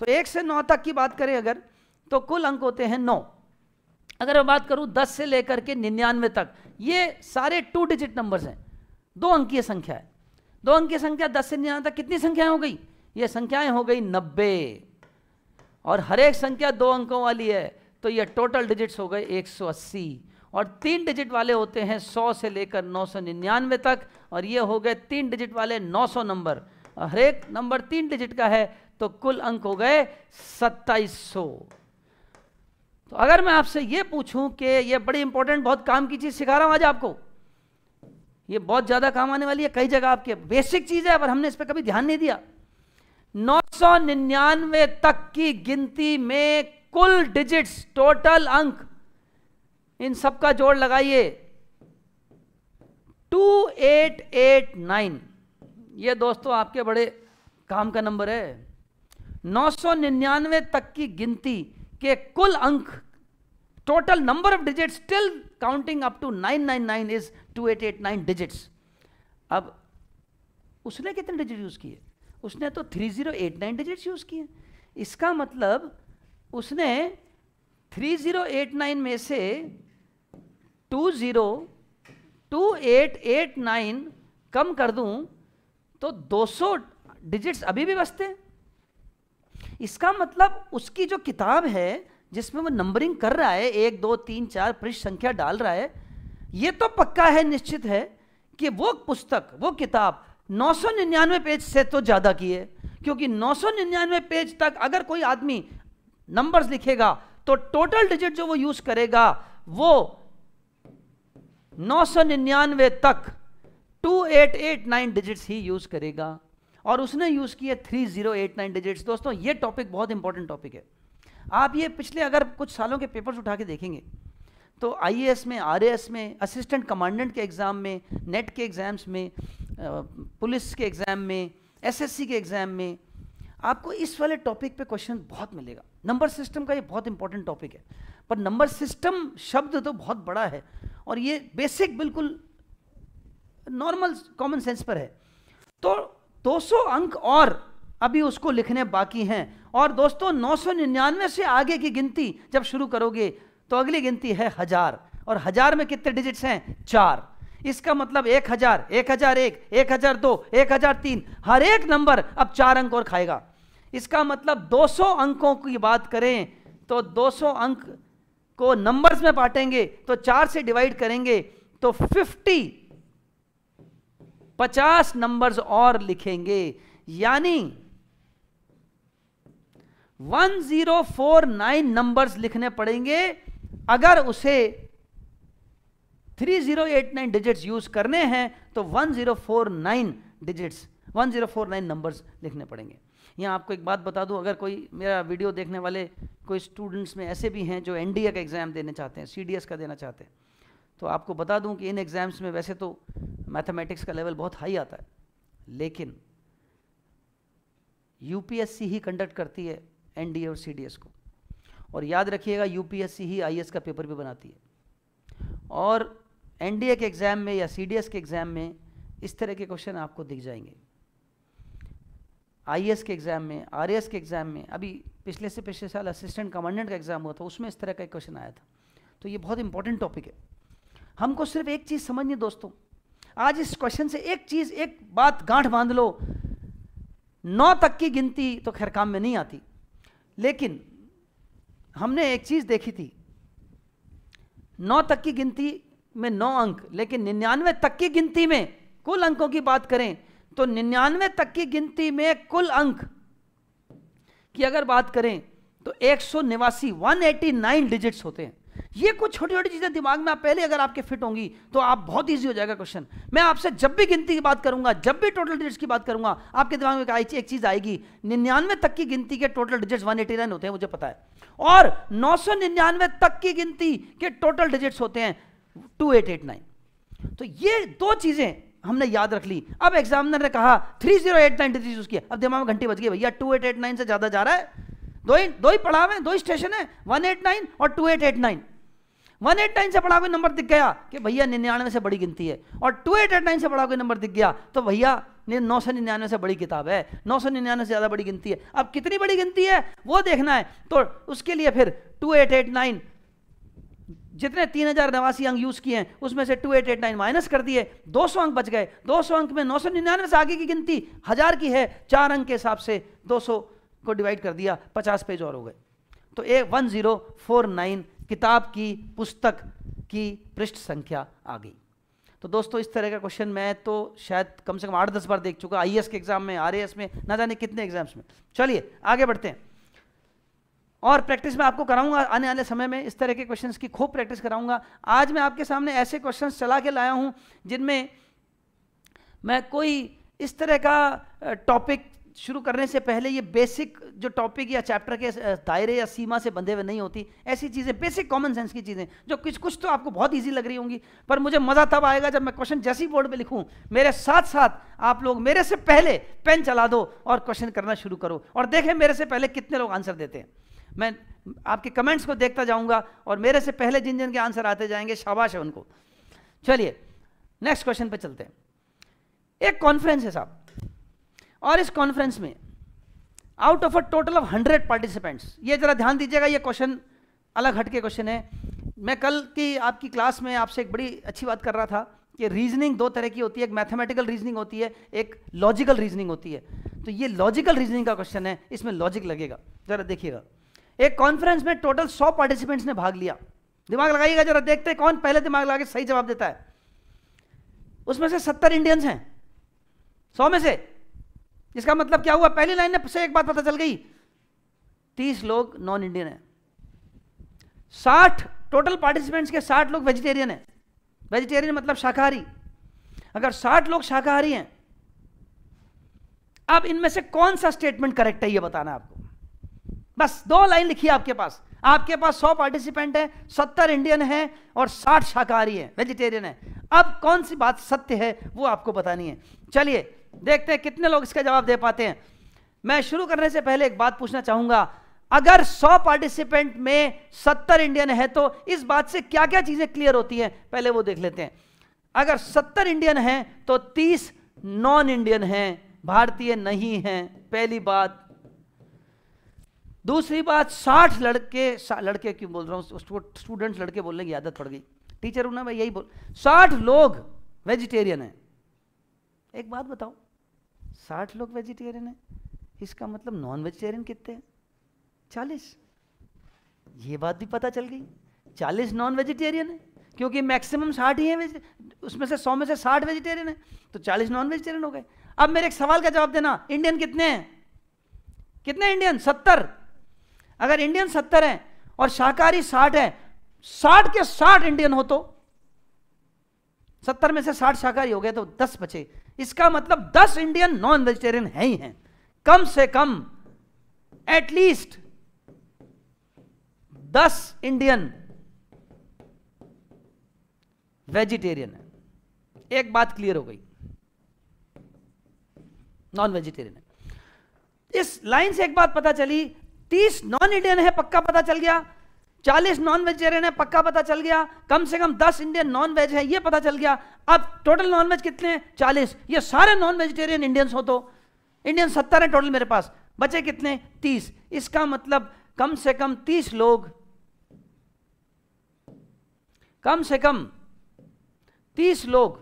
तो एक से नौ तक की बात करें अगर तो कुल अंक होते हैं नौ अगर मैं बात करूं दस से लेकर के निन्यानवे तक ये सारे टू डिजिट नंबर्स हैं दो अंकीय संख्या है दो अंकीय संख्या दस से निन्यानवे तक कितनी संख्याएं हो गई ये संख्याएं हो गई नब्बे और हर एक संख्या दो अंकों वाली है तो ये टोटल डिजिट्स हो गए 180 और तीन डिजिट वाले होते हैं 100 से लेकर 999 तक और ये हो गए तीन डिजिट वाले 900 नंबर हर एक नंबर तीन डिजिट का है तो कुल अंक हो गए 2700 तो अगर मैं आपसे ये पूछूं कि ये बड़ी इंपॉर्टेंट बहुत काम की चीज़ सिखा रहा हूं आज आपको ये बहुत ज़्यादा काम आने वाली है कई जगह आपके बेसिक चीज़ है पर हमने इस पर कभी ध्यान नहीं दिया 999 तक की गिनती में कुल डिजिट्स टोटल अंक इन सब का जोड़ लगाइए 2889 ये दोस्तों आपके बड़े काम का नंबर है 999 तक की गिनती के कुल अंक total number of digit still counting up to 999 at 2889 digits अब उसने कितने डिजिट यूज किए उसने तो 3089 डिजिट्स यूज़ किए इसका मतलब उसने 3089 में से 202889 कम कर दूं तो 200 डिजिट्स अभी भी बचते इसका मतलब उसकी जो किताब है जिसमें वो नंबरिंग कर रहा है एक दो तीन चार पृष्ठ संख्या डाल रहा है ये तो पक्का है निश्चित है कि वो पुस्तक वो किताब 999 पेज से तो ज़्यादा है क्योंकि 999 पेज तक अगर कोई आदमी नंबर्स लिखेगा तो टोटल डिजिट जो वो यूज़ करेगा वो 999 तक 2889 डिजिट्स ही यूज़ करेगा और उसने यूज़ किए 3089 डिजिट्स दोस्तों ये टॉपिक बहुत इंपॉर्टेंट टॉपिक है आप ये पिछले अगर कुछ सालों के पेपर्स उठा के देखेंगे तो आई में आर में असिस्टेंट कमांडेंट के एग्ज़ाम में नेट के एग्ज़ाम्स में पुलिस के एग्ज़ाम में एसएससी के एग्ज़ाम में आपको इस वाले टॉपिक पे क्वेश्चन बहुत मिलेगा नंबर सिस्टम का ये बहुत इंपॉर्टेंट टॉपिक है पर नंबर सिस्टम शब्द तो बहुत बड़ा है और ये बेसिक बिल्कुल नॉर्मल कॉमन सेंस पर है तो 200 अंक और अभी उसको लिखने बाकी हैं और दोस्तों 999 से आगे की गिनती जब शुरू करोगे तो अगली गिनती है हजार और हजार में कितने डिजिट्स हैं चार इसका मतलब एक हजार एक हजार एक एक हजार दो एक हजार तीन हर एक नंबर अब चार अंक और खाएगा इसका मतलब 200 अंकों की बात करें तो 200 अंक को नंबर्स में बांटेंगे तो चार से डिवाइड करेंगे तो 50 50 नंबर्स और लिखेंगे यानी 1049 नंबर्स लिखने पड़ेंगे अगर उसे 3089 डिजिट्स यूज करने हैं तो 1049 डिजिट्स 1049 नंबर्स लिखने पड़ेंगे यहाँ आपको एक बात बता दूँ अगर कोई मेरा वीडियो देखने वाले कोई स्टूडेंट्स में ऐसे भी हैं जो एन का एग्ज़ाम देने चाहते हैं सी का देना चाहते हैं तो आपको बता दूँ कि इन एग्ज़ाम्स में वैसे तो मैथमेटिक्स का लेवल बहुत हाई आता है लेकिन सी ही कंडक्ट करती है ए और एस को और याद रखिएगा सी ही एस का पेपर भी बनाती है और एनडीए के एग्ज़ाम में या सीडीएस के एग्ज़ाम में इस तरह के क्वेश्चन आपको दिख जाएंगे आई के एग्ज़ाम में आर के एग्ज़ाम में अभी पिछले से पिछले साल असिस्टेंट कमांडेंट का एग्ज़ाम हुआ था उसमें इस तरह का एक क्वेश्चन आया था तो ये बहुत इंपॉर्टेंट टॉपिक है हमको सिर्फ एक चीज़ समझनी दोस्तों आज इस क्वेश्चन से एक चीज़ एक बात गांठ बांध लो नौ तक की गिनती तो खैर काम में नहीं आती लेकिन हमने एक चीज़ देखी थी नौ तक की गिनती में नौ अंक लेकिन निन्यानवे तक की गिनती में कुल अंकों की बात करें तो निन्यानवे तक की गिनती में कुल अंक की अगर बात करें तो एक सौ निवासी वन एटी नाइन डिजिट्स होते हैं ये कुछ छोटी छोटी चीज़ें दिमाग में आप पहले अगर आपके फिट होंगी तो आप बहुत ईजी हो जाएगा क्वेश्चन मैं आपसे जब भी गिनती की बात करूंगा जब भी टोटल डिजिट्स की बात करूंगा आपके दिमाग में एक चीज़ आएगी निन्यानवे तक की गिनती के टोटल डिजिट्स नाइन होते हैं मुझे पता है और नौ सौ निन्यानवे तक की गिनती के टोटल डिजिट्स होते हैं टू एट एट नाइन तो ये दो चीज़ें हमने याद रख ली अब एग्जामिनर ने कहा three zero eight nine degree use किया अब दिमाग में घंटी बच गई भैया टू एट एट नाइन से ज़्यादा जा रहा है दो ही दो ही पड़ाव हैं दो ही स्टेशन है वन एट नाइन और two eight eight nine one eight nine से पढ़ा कोई नंबर दिख गया कि भैया निन्यानवे से बड़ी गिनती है और टू एट एट नाइन से पढ़ा कोई नंबर दिख गया तो भैया नौ सौ निन्यानवे से बड़ी किताब है नौ सौ निन्यानवे से ज़्यादा बड़ी गिनती है अब कितनी बड़ी गिनती है वो देखना है तो उसके लिए फिर टू एट एट नाइन जितने तीन हजार नवासी अंक यूज किए हैं उसमें से two eight eight nine minus कर दिए दो सौ अंक बच गए दो सौ अंक में नौ सौ निन्यानवे से आगे की गिनती हजार की है चार अंक के हिसाब से दो सौ को डिवाइड कर दिया पचास पेज और हो गए तो A one zero four nine किताब की पुस्तक की पृष्ठ संख्या आ गई तो दोस्तों इस तरह का क्वेश्चन मैं तो शायद कम से कम आठ दस बार देख चुका आई e के एग्जाम में आर में ना जाने कितने एग्जाम्स में चलिए आगे बढ़ते हैं और प्रैक्टिस में आपको कराऊंगा आने वाले समय में इस तरह के क्वेश्चंस की खूब प्रैक्टिस कराऊंगा आज मैं आपके सामने ऐसे क्वेश्चंस चला के लाया हूं जिनमें मैं कोई इस तरह का टॉपिक शुरू करने से पहले ये बेसिक जो टॉपिक या चैप्टर के दायरे या सीमा से बंधे हुए नहीं होती ऐसी चीज़ें बेसिक कॉमन सेंस की चीज़ें जो कुछ कुछ तो आपको बहुत ईजी लग रही होंगी पर मुझे मज़ा तब आएगा जब मैं क्वेश्चन जैसी बोर्ड पे लिखूं मेरे साथ साथ आप लोग मेरे से पहले पेन चला दो और क्वेश्चन करना शुरू करो और देखें मेरे से पहले कितने लोग आंसर देते हैं मैं आपके कमेंट्स को देखता जाऊंगा और मेरे से पहले जिन जिन के आंसर आते जाएंगे शाबाश है उनको चलिए नेक्स्ट क्वेश्चन पे चलते हैं एक कॉन्फ्रेंस है साहब और इस कॉन्फ्रेंस में out of a total of hundred participants ये जरा ध्यान दीजिएगा ये क्वेश्चन अलग हटके क्वेश्चन है मैं कल की आपकी क्लास में आपसे एक बड़ी अच्छी बात कर रहा था कि रीजनिंग दो तरह की होती है एक मैथमेटिकल रीजनिंग होती है एक लॉजिकल रीजनिंग होती है तो ये लॉजिकल रीजनिंग का क्वेश्चन है इसमें लॉजिक लगेगा जरा देखिएगा एक कॉन्फ्रेंस में टोटल सौ पार्टिसिपेंट्स ने भाग लिया दिमाग लगाइएगा जरा देखते हैं कौन पहले दिमाग लगा के सही जवाब देता है उसमें से सत्तर इंडियंस हैं सौ में से इसका मतलब क्या हुआ पहली लाइन से एक बात पता चल गई तीस लोग नॉन इंडियन हैं साठ टोटल पार्टिसिपेंट्स के साठ लोग वेजिटेरियन हैं वेजिटेरियन मतलब शाकाहारी अगर साठ लोग शाकाहारी हैं अब इनमें से कौन सा स्टेटमेंट करेक्ट है ये बताना आपको बस दो लाइन लिखी आपके पास आपके पास सौ पार्टिसिपेंट हैं सत्तर इंडियन हैं और साठ शाकाहारी हैं वेजिटेरियन हैं अब कौन सी बात सत्य है वो आपको बतानी है चलिए देखते हैं कितने लोग इसका जवाब दे पाते हैं मैं शुरू करने से पहले एक बात पूछना चाहूंगा अगर 100 पार्टिसिपेंट में 70 इंडियन है तो इस बात से क्या क्या चीजें क्लियर होती हैं पहले वो देख लेते हैं अगर 70 इंडियन हैं तो 30 नॉन इंडियन हैं भारतीय नहीं हैं पहली बात दूसरी बात साठ लड़के सा, लड़के क्यों बोल रहा हूँ स्टूडेंट्स लड़के बोलने की आदत पड़ गई टीचर हूँ ना मैं यही बोल साठ लोग वेजिटेरियन हैं एक बात बताओ साठ लोग वेजिटेरियन हैं इसका मतलब नॉन वेजिटेरियन कितने हैं चालीस ये बात भी पता चल गई चालीस नॉन वेजिटेरियन है क्योंकि मैक्सिमम साठ ही है उसमें से सौ में से साठ वेजिटेरियन है तो चालीस नॉन वेजिटेरियन हो गए अब मेरे एक सवाल का जवाब देना इंडियन कितने हैं कितने इंडियन सत्तर अगर इंडियन सत्तर है और शाकाहारी साठ है साठ के साठ इंडियन हो तो सत्तर में से साठ शाकाहारी हो गए तो दस बचे इसका मतलब दस इंडियन नॉन वेजिटेरियन है ही हैं कम से कम एटलीस्ट दस इंडियन वेजिटेरियन है एक बात क्लियर हो गई नॉन वेजिटेरियन है इस लाइन से एक बात पता चली तीस नॉन इंडियन है पक्का पता चल गया चालीस नॉन वेजिटेरियन है पक्का पता चल गया कम से कम दस इंडियन नॉन वेज है यह पता चल गया अब टोटल नॉन वेज कितने चालीस ये सारे नॉन वेजिटेरियन इंडियंस हो तो इंडियन सत्तर है टोटल मेरे पास बचे कितने तीस इसका मतलब कम से कम तीस लोग कम से कम तीस लोग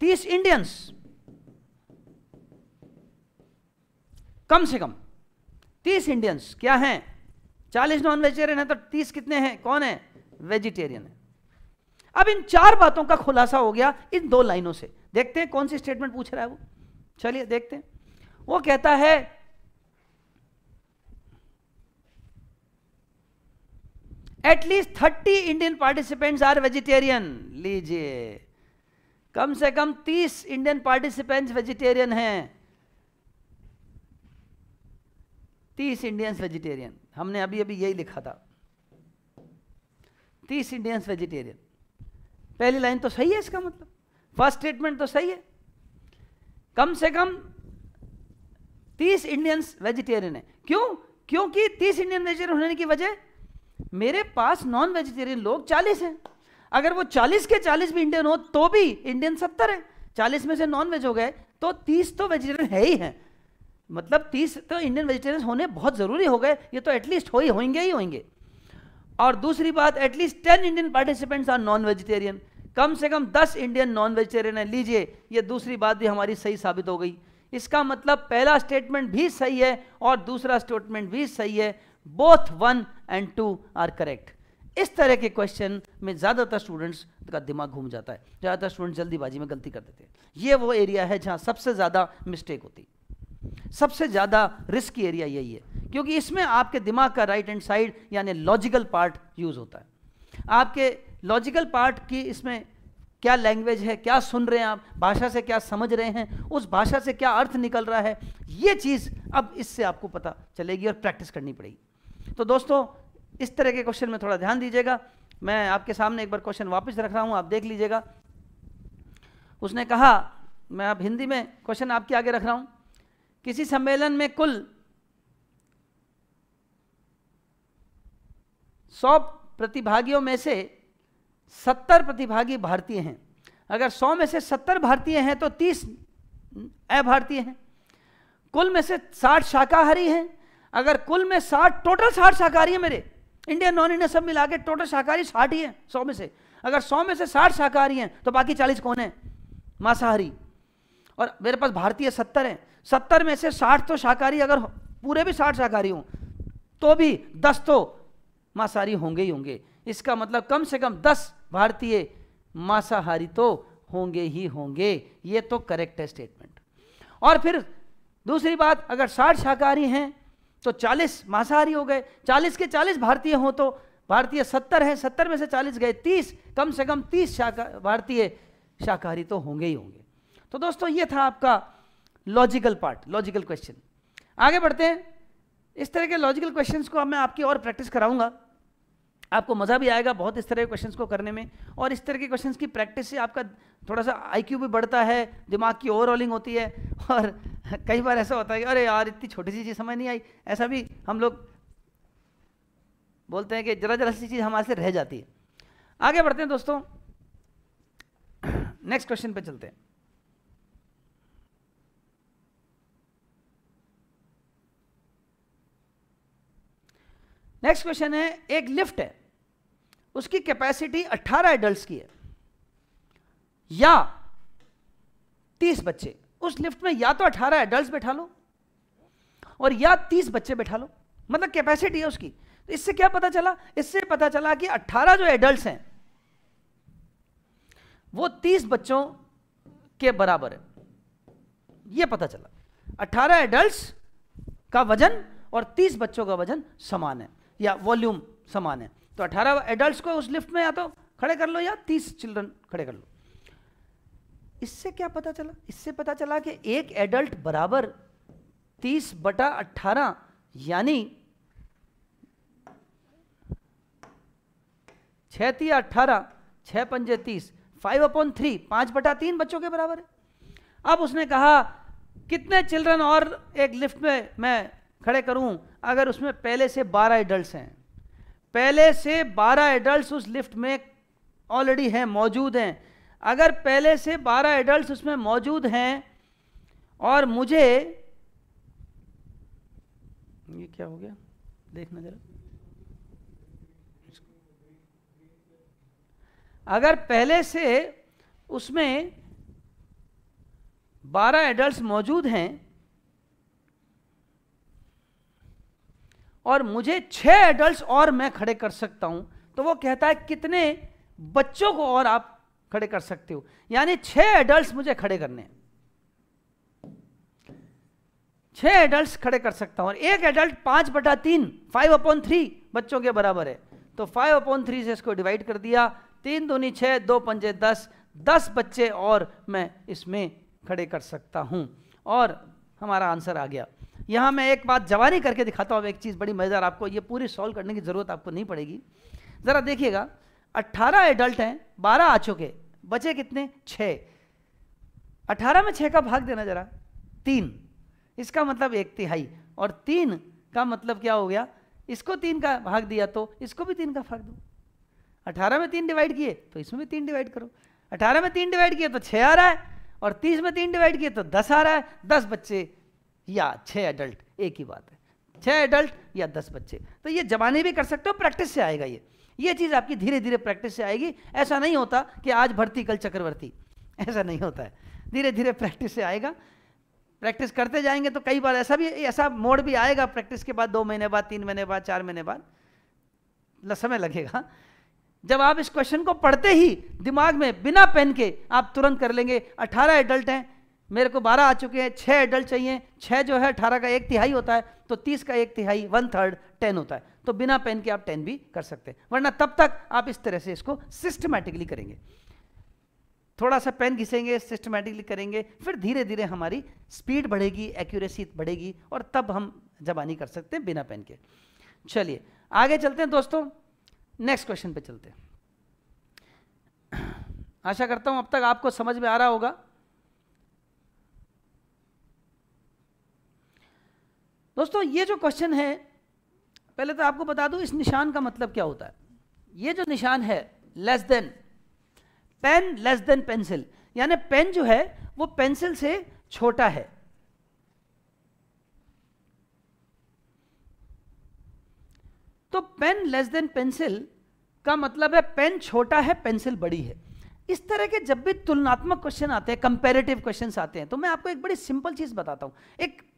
तीस इंडियंस कम से कम तीस इंडियंस क्या हैं चालीस नॉन वेजिटेरियन है तो तीस कितने हैं कौन है वेजिटेरियन है अब इन चार बातों का खुलासा हो गया इन दो लाइनों से देखते हैं कौन सी स्टेटमेंट पूछ रहा है वो चलिए देखते हैं वो कहता है at least thirty Indian participants are vegetarian लीजिए कम से कम तीस इंडियन पार्टिसिपेंट्स वेजिटेरियन हैं तीस इंडियंस वेजिटेरियन हमने अभी अभी यही लिखा था तीस इंडियंस वेजिटेरियन पहली लाइन तो सही है इसका मतलब फर्स्ट स्टेटमेंट तो सही है कम से कम तीस इंडियंस वेजिटेरियन है क्यों क्योंकि तीस इंडियन वेजिटेरियन होने की वजह मेरे पास नॉन वेजिटेरियन लोग चालीस हैं अगर वो चालीस के चालीस भी इंडियन हो तो भी इंडियन सत्तर है चालीस में से नॉन वेज हो गए तो तीस तो वेजिटेरियन है ही है मतलब तीस तो इंडियन वेजिटेरियंस होने बहुत ज़रूरी हो गए ये तो एटलीस्ट हो ही होंगे ही होंगे और दूसरी बात at least ten Indian participants are non vegetarian कम से कम दस इंडियन नॉन वेजिटेरियन है लीजिए ये दूसरी बात भी हमारी सही साबित हो गई इसका मतलब पहला स्टेटमेंट भी सही है और दूसरा स्टेटमेंट भी सही है both one and two are correct इस तरह के क्वेश्चन में ज़्यादातर स्टूडेंट्स का दिमाग घूम जाता है ज़्यादातर स्टूडेंट जल्दीबाजी में गलती कर देते हैं ये वो एरिया है जहाँ सबसे ज़्यादा मिस्टेक होती है सबसे ज़्यादा रिस्क एरिया यही है क्योंकि इसमें आपके दिमाग का राइट हैंड साइड यानी लॉजिकल पार्ट यूज़ होता है आपके लॉजिकल पार्ट की इसमें क्या लैंग्वेज है क्या सुन रहे हैं आप भाषा से क्या समझ रहे हैं उस भाषा से क्या अर्थ निकल रहा है ये चीज़ अब इससे आपको पता चलेगी और प्रैक्टिस करनी पड़ेगी तो दोस्तों इस तरह के क्वेश्चन में थोड़ा ध्यान दीजिएगा मैं आपके सामने एक बार क्वेश्चन वापस रख रहा हूँ आप देख लीजिएगा उसने कहा मैं अब हिंदी में क्वेश्चन आपके आगे रख रहा हूँ किसी सम्मेलन में कुल सौ प्रतिभागियों में से सत्तर प्रतिभागी भारतीय हैं अगर सौ में से सत्तर भारतीय हैं तो तीस अभारतीय हैं कुल में से साठ शाकाहारी हैं अगर कुल में साठ टोटल साठ शाकाहारी है मेरे इंडियन नॉन इंडियन सब मिला के टोटल शाकाहारी साठ ही है सौ में से अगर सौ में से साठ शाकाहारी हैं तो बाकी चालीस कौन है मांसाहारी और मेरे पास भारतीय सत्तर हैं सत्तर में से साठ तो शाकाहारी अगर पूरे भी साठ शाकाहारी हों तो भी दस तो मांसाहारी होंगे ही होंगे इसका मतलब कम से कम दस भारतीय मांसाहारी तो होंगे ही होंगे ये तो करेक्ट है स्टेटमेंट और फिर दूसरी बात अगर साठ शाकाहारी हैं तो चालीस मांसाहारी हो गए चालीस के चालीस भारतीय हों तो भारतीय सत्तर हैं सत्तर में से चालीस गए तीस कम से कम तीस शाका भारतीय शाकाहारी तो होंगे ही होंगे तो दोस्तों ये था आपका लॉजिकल पार्ट लॉजिकल क्वेश्चन आगे बढ़ते हैं इस तरह के लॉजिकल क्वेश्चंस को अब मैं आपकी और प्रैक्टिस कराऊंगा आपको मज़ा भी आएगा बहुत इस तरह के क्वेश्चंस को करने में और इस तरह के क्वेश्चंस की प्रैक्टिस से आपका थोड़ा सा आईक्यू भी बढ़ता है दिमाग की ओवरऑलिंग होती है और कई बार ऐसा होता है कि अरे यार इतनी छोटी सी चीज़ समझ नहीं आई ऐसा भी हम लोग बोलते हैं कि ज़रा ज़रा सी चीज़ हमारे से रह जाती है आगे बढ़ते हैं दोस्तों नेक्स्ट क्वेश्चन पर चलते हैं नेक्स्ट क्वेश्चन है एक लिफ्ट है उसकी कैपेसिटी 18 एडल्ट्स की है या 30 बच्चे उस लिफ्ट में या तो 18 एडल्ट्स बैठा लो और या 30 बच्चे बैठा लो मतलब कैपेसिटी है उसकी तो इससे क्या पता चला इससे पता चला कि 18 जो एडल्ट्स हैं वो 30 बच्चों के बराबर है ये पता चला 18 एडल्ट्स का वजन और 30 बच्चों का वजन समान है या वॉल्यूम समान है तो 18 एडल्ट को उस लिफ्ट में या तो खड़े कर लो या 30 चिल्ड्रन खड़े कर लो इससे क्या पता चला इससे पता चला कि एक एडल्ट बराबर 30 बटा 18 यानी छिया अट्ठारह छः पंजे तीस फाइव अपॉन थ्री पाँच बटा तीन बच्चों के बराबर है अब उसने कहा कितने चिल्ड्रन और एक लिफ्ट में मैं खड़े करूं अगर उसमें पहले से बारह एडल्ट हैं पहले से बारह एडल्ट उस लिफ्ट में ऑलरेडी हैं मौजूद हैं अगर पहले से बारह एडल्ट उसमें मौजूद हैं और मुझे ये क्या हो गया देखना जरा अगर पहले से उसमें 12 एडल्ट मौजूद हैं और मुझे छह एडल्ट और मैं खड़े कर सकता हूं तो वो कहता है कितने बच्चों को और आप खड़े कर सकते हो यानी छह एडल्ट मुझे खड़े करने छह एडल्ट खड़े कर सकता हूं और एक एडल्ट पांच बटा तीन फाइव अपॉन थ्री बच्चों के बराबर है तो फाइव अपॉन थ्री से इसको डिवाइड कर दिया तीन दूनी छह दो पंजे दस दस बच्चे और मैं इसमें खड़े कर सकता हूं और हमारा आंसर आ गया यहाँ मैं एक बात जवानी करके दिखाता हूँ एक चीज़ बड़ी मज़ेदार आपको ये पूरी सॉल्व करने की ज़रूरत आपको नहीं पड़ेगी ज़रा देखिएगा 18 एडल्ट हैं 12 आ चुके बचे कितने छ 18 में छः का भाग देना ज़रा तीन इसका मतलब एक तिहाई और तीन का मतलब क्या हो गया इसको तीन का भाग दिया तो इसको भी तीन का भाग दो अठारह में तीन डिवाइड किए तो इसमें भी तीन डिवाइड करो अठारह में तीन डिवाइड किए तो छः आ रहा है और तीस में तीन डिवाइड किए तो दस आ रहा है दस बच्चे या छः एडल्ट एक ही बात है छः एडल्ट या दस बच्चे तो ये जमाने भी कर सकते हो प्रैक्टिस से आएगा ये ये चीज़ आपकी धीरे धीरे प्रैक्टिस से आएगी ऐसा नहीं होता कि आज भर्ती कल चक्रवर्ती ऐसा नहीं होता है धीरे धीरे प्रैक्टिस से आएगा प्रैक्टिस करते जाएंगे तो कई बार ऐसा भी ऐसा मोड भी आएगा प्रैक्टिस के बाद दो महीने बाद तीन महीने बाद चार महीने बाद समय लगेगा जब आप इस क्वेश्चन को पढ़ते ही दिमाग में बिना पेन के आप तुरंत कर लेंगे अठारह एडल्ट हैं मेरे को बारह आ चुके हैं छः एडल्ट चाहिए छः जो है अठारह का एक तिहाई होता है तो तीस का एक तिहाई वन थर्ड टेन होता है तो बिना पेन के आप टेन भी कर सकते हैं वरना तब तक आप इस तरह से इसको सिस्टमेटिकली करेंगे थोड़ा सा पेन घिसेंगे सिस्टमेटिकली करेंगे फिर धीरे धीरे हमारी स्पीड बढ़ेगी एक्यूरेसी बढ़ेगी और तब हम जबानी कर सकते हैं बिना पेन के चलिए आगे चलते हैं दोस्तों नेक्स्ट क्वेश्चन पे चलते हैं आशा करता हूँ अब तक आपको समझ में आ रहा होगा दोस्तों ये जो क्वेश्चन है पहले तो आपको बता दूं इस निशान का मतलब क्या होता है ये जो निशान है less than pen less than pencil यानी पेन जो है वो पेंसिल से छोटा है तो पेन लेस देन पेंसिल का मतलब है पेन छोटा है पेंसिल बड़ी है इस तरह के जब भी तुलनात्मक क्वेश्चन आते हैं कंपेरेटिव क्वेश्चन आते हैं तो मैं आपको एक बड़ी सिंपल चीज बताता हूं एक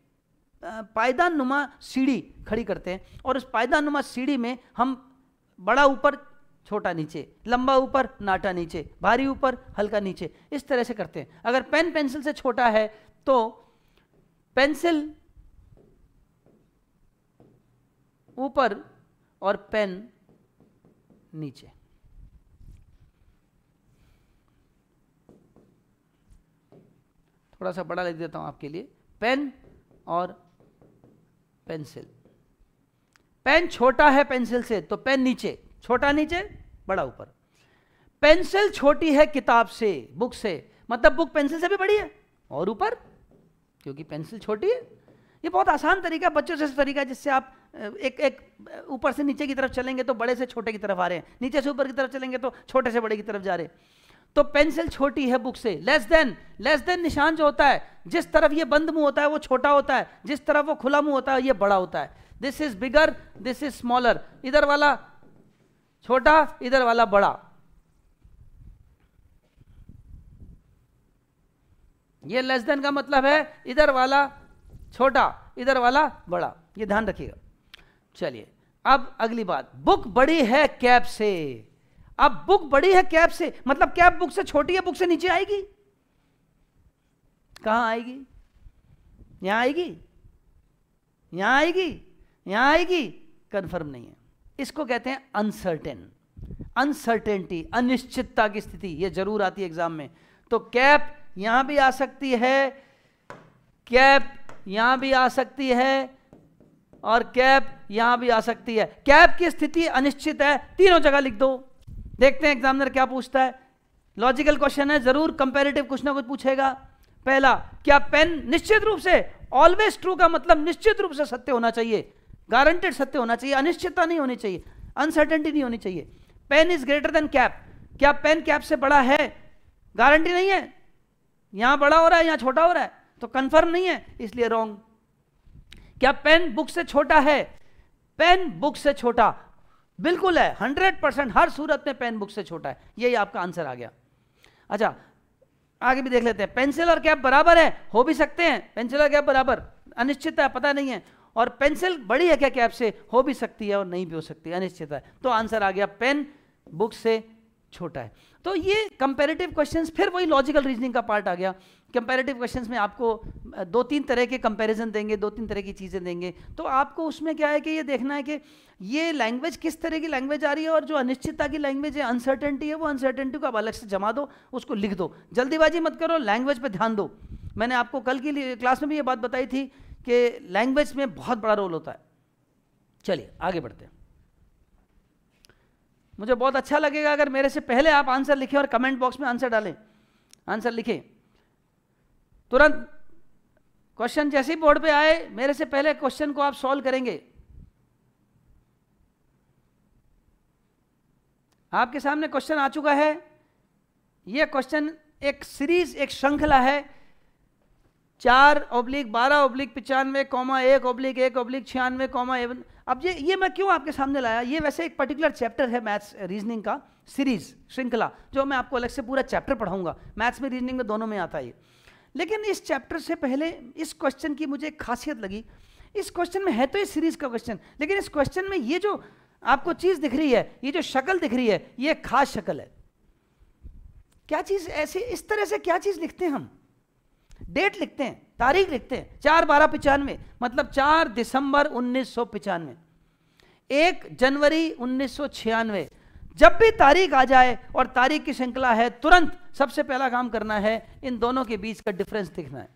पायदान नुमा सीढ़ी खड़ी करते हैं और उस पायदान नुमा सीढ़ी में हम बड़ा ऊपर छोटा नीचे लंबा ऊपर नाटा नीचे भारी ऊपर हल्का नीचे इस तरह से करते हैं अगर पेन पेंसिल से छोटा है तो पेंसिल ऊपर और पेन नीचे थोड़ा सा बड़ा लिख देता हूं आपके लिए पेन और पेंसिल पेन छोटा है पेंसिल से तो पेन नीचे छोटा नीचे बड़ा ऊपर पेंसिल छोटी है किताब से बुक से मतलब बुक पेंसिल से भी बड़ी है और ऊपर क्योंकि पेंसिल छोटी है ये बहुत आसान तरीका बच्चों से तरीका जिससे आप एक एक ऊपर से नीचे की तरफ चलेंगे तो बड़े से छोटे की तरफ आ रहे हैं नीचे से ऊपर की तरफ चलेंगे तो छोटे से बड़े की तरफ जा रहे हैं तो पेंसिल छोटी है बुक से लेस देन लेस देन निशान जो होता है जिस तरफ ये बंद मुंह होता है वो छोटा होता है जिस तरफ वो खुला मुंह होता है ये बड़ा होता है this is bigger this is smaller इधर वाला छोटा इधर वाला बड़ा ये लेस देन का मतलब है इधर वाला छोटा इधर वाला बड़ा ये ध्यान रखिएगा चलिए अब अगली बात बुक बड़ी है कैप से अब बुक बड़ी है कैब से मतलब कैब बुक से छोटी है बुक से नीचे आएगी कहां आएगी यहां आएगी यहां आएगी यहां आएगी कंफर्म नहीं है इसको कहते हैं अनसर्टेन अनसर्टेनिटी अनिश्चितता की स्थिति ये जरूर आती है एग्जाम में तो कैप यहां भी आ सकती है कैप यहां भी आ सकती है और कैप यहां भी आ सकती है कैप की स्थिति अनिश्चित है तीनों जगह लिख दो देखते हैं एग्जामिनर क्या पूछता है लॉजिकल क्वेश्चन है जरूर कंपेरेटिव कुछ ना कुछ पूछेगा पहला क्या पेन निश्चित रूप से ऑलवेज ट्रू का मतलब निश्चित रूप से सत्य होना चाहिए गारंटेड सत्य होना चाहिए अनिश्चितता नहीं होनी चाहिए अनसर्टेनिटी नहीं होनी चाहिए pen is greater than cap क्या पेन कैप से बड़ा है गारंटी नहीं है यहां बड़ा हो रहा है यहां छोटा हो रहा है तो कंफर्म नहीं है इसलिए रॉन्ग क्या पेन बुक से छोटा है पेन बुक से छोटा बिल्कुल है हंड्रेड परसेंट हर सूरत में पेन बुक से छोटा है यही आपका आंसर आ गया अच्छा आगे भी देख लेते हैं पेंसिल और कैप बराबर है हो भी सकते हैं पेंसिल और कैप बराबर अनिश्चित है पता नहीं है और पेंसिल बड़ी है क्या कैप से हो भी सकती है और नहीं भी हो सकती अनिश्चित है तो आंसर आ गया पेन बुक से छोटा है तो ये कंपेरेटिव क्वेश्चंस फिर वही लॉजिकल रीजनिंग का पार्ट आ गया कंपेरेटिव क्वेश्चंस में आपको दो तीन तरह के कंपैरिजन देंगे दो तीन तरह की चीज़ें देंगे तो आपको उसमें क्या है कि ये देखना है कि ये लैंग्वेज किस तरह की लैंग्वेज आ रही है और जो अनिश्चितता की लैंग्वेज है अनसर्टेंटी है वो अनसर्टेनिटी को आप अलग से जमा दो उसको लिख दो जल्दीबाजी मत करो लैंग्वेज पर ध्यान दो मैंने आपको कल की क्लास में भी ये बात बताई थी कि लैंग्वेज में बहुत बड़ा रोल होता है चलिए आगे बढ़ते हैं मुझे बहुत अच्छा लगेगा अगर मेरे से पहले आप आंसर लिखें और कमेंट बॉक्स में आंसर डालें आंसर लिखें तुरंत क्वेश्चन जैसे ही बोर्ड पे आए मेरे से पहले क्वेश्चन को आप सॉल्व करेंगे आपके सामने क्वेश्चन आ चुका है यह क्वेश्चन एक सीरीज एक श्रृंखला है चार ओब्लिक बारह ओब्लिक पचानवे कॉमा एक ओब्लिक एक ओब्लिक छियानवे कॉमा एवन अब ये ये मैं क्यों आपके सामने लाया ये वैसे एक पर्टिकुलर चैप्टर है मैथ्स रीजनिंग का सीरीज श्रृंखला जो मैं आपको अलग से पूरा चैप्टर पढ़ाऊंगा मैथ्स में रीजनिंग में दोनों में आता है ये लेकिन इस चैप्टर से पहले इस क्वेश्चन की मुझे खासियत लगी इस क्वेश्चन में है तो इस सीरीज का क्वेश्चन लेकिन इस क्वेश्चन में ये जो आपको चीज दिख रही है ये जो शक्ल दिख रही है ये खास शक्ल है क्या चीज ऐसे इस तरह से क्या चीज लिखते हैं हम डेट लिखते हैं तारीख लिखते हैं चार बारह पिचानवे मतलब चार दिसंबर उन्नीस सौ पिचानवे एक जनवरी उन्नीस सौ छियानवे जब भी तारीख आ जाए और तारीख की श्रृंखला है तुरंत सबसे पहला काम करना है इन दोनों के बीच का डिफरेंस दिखना है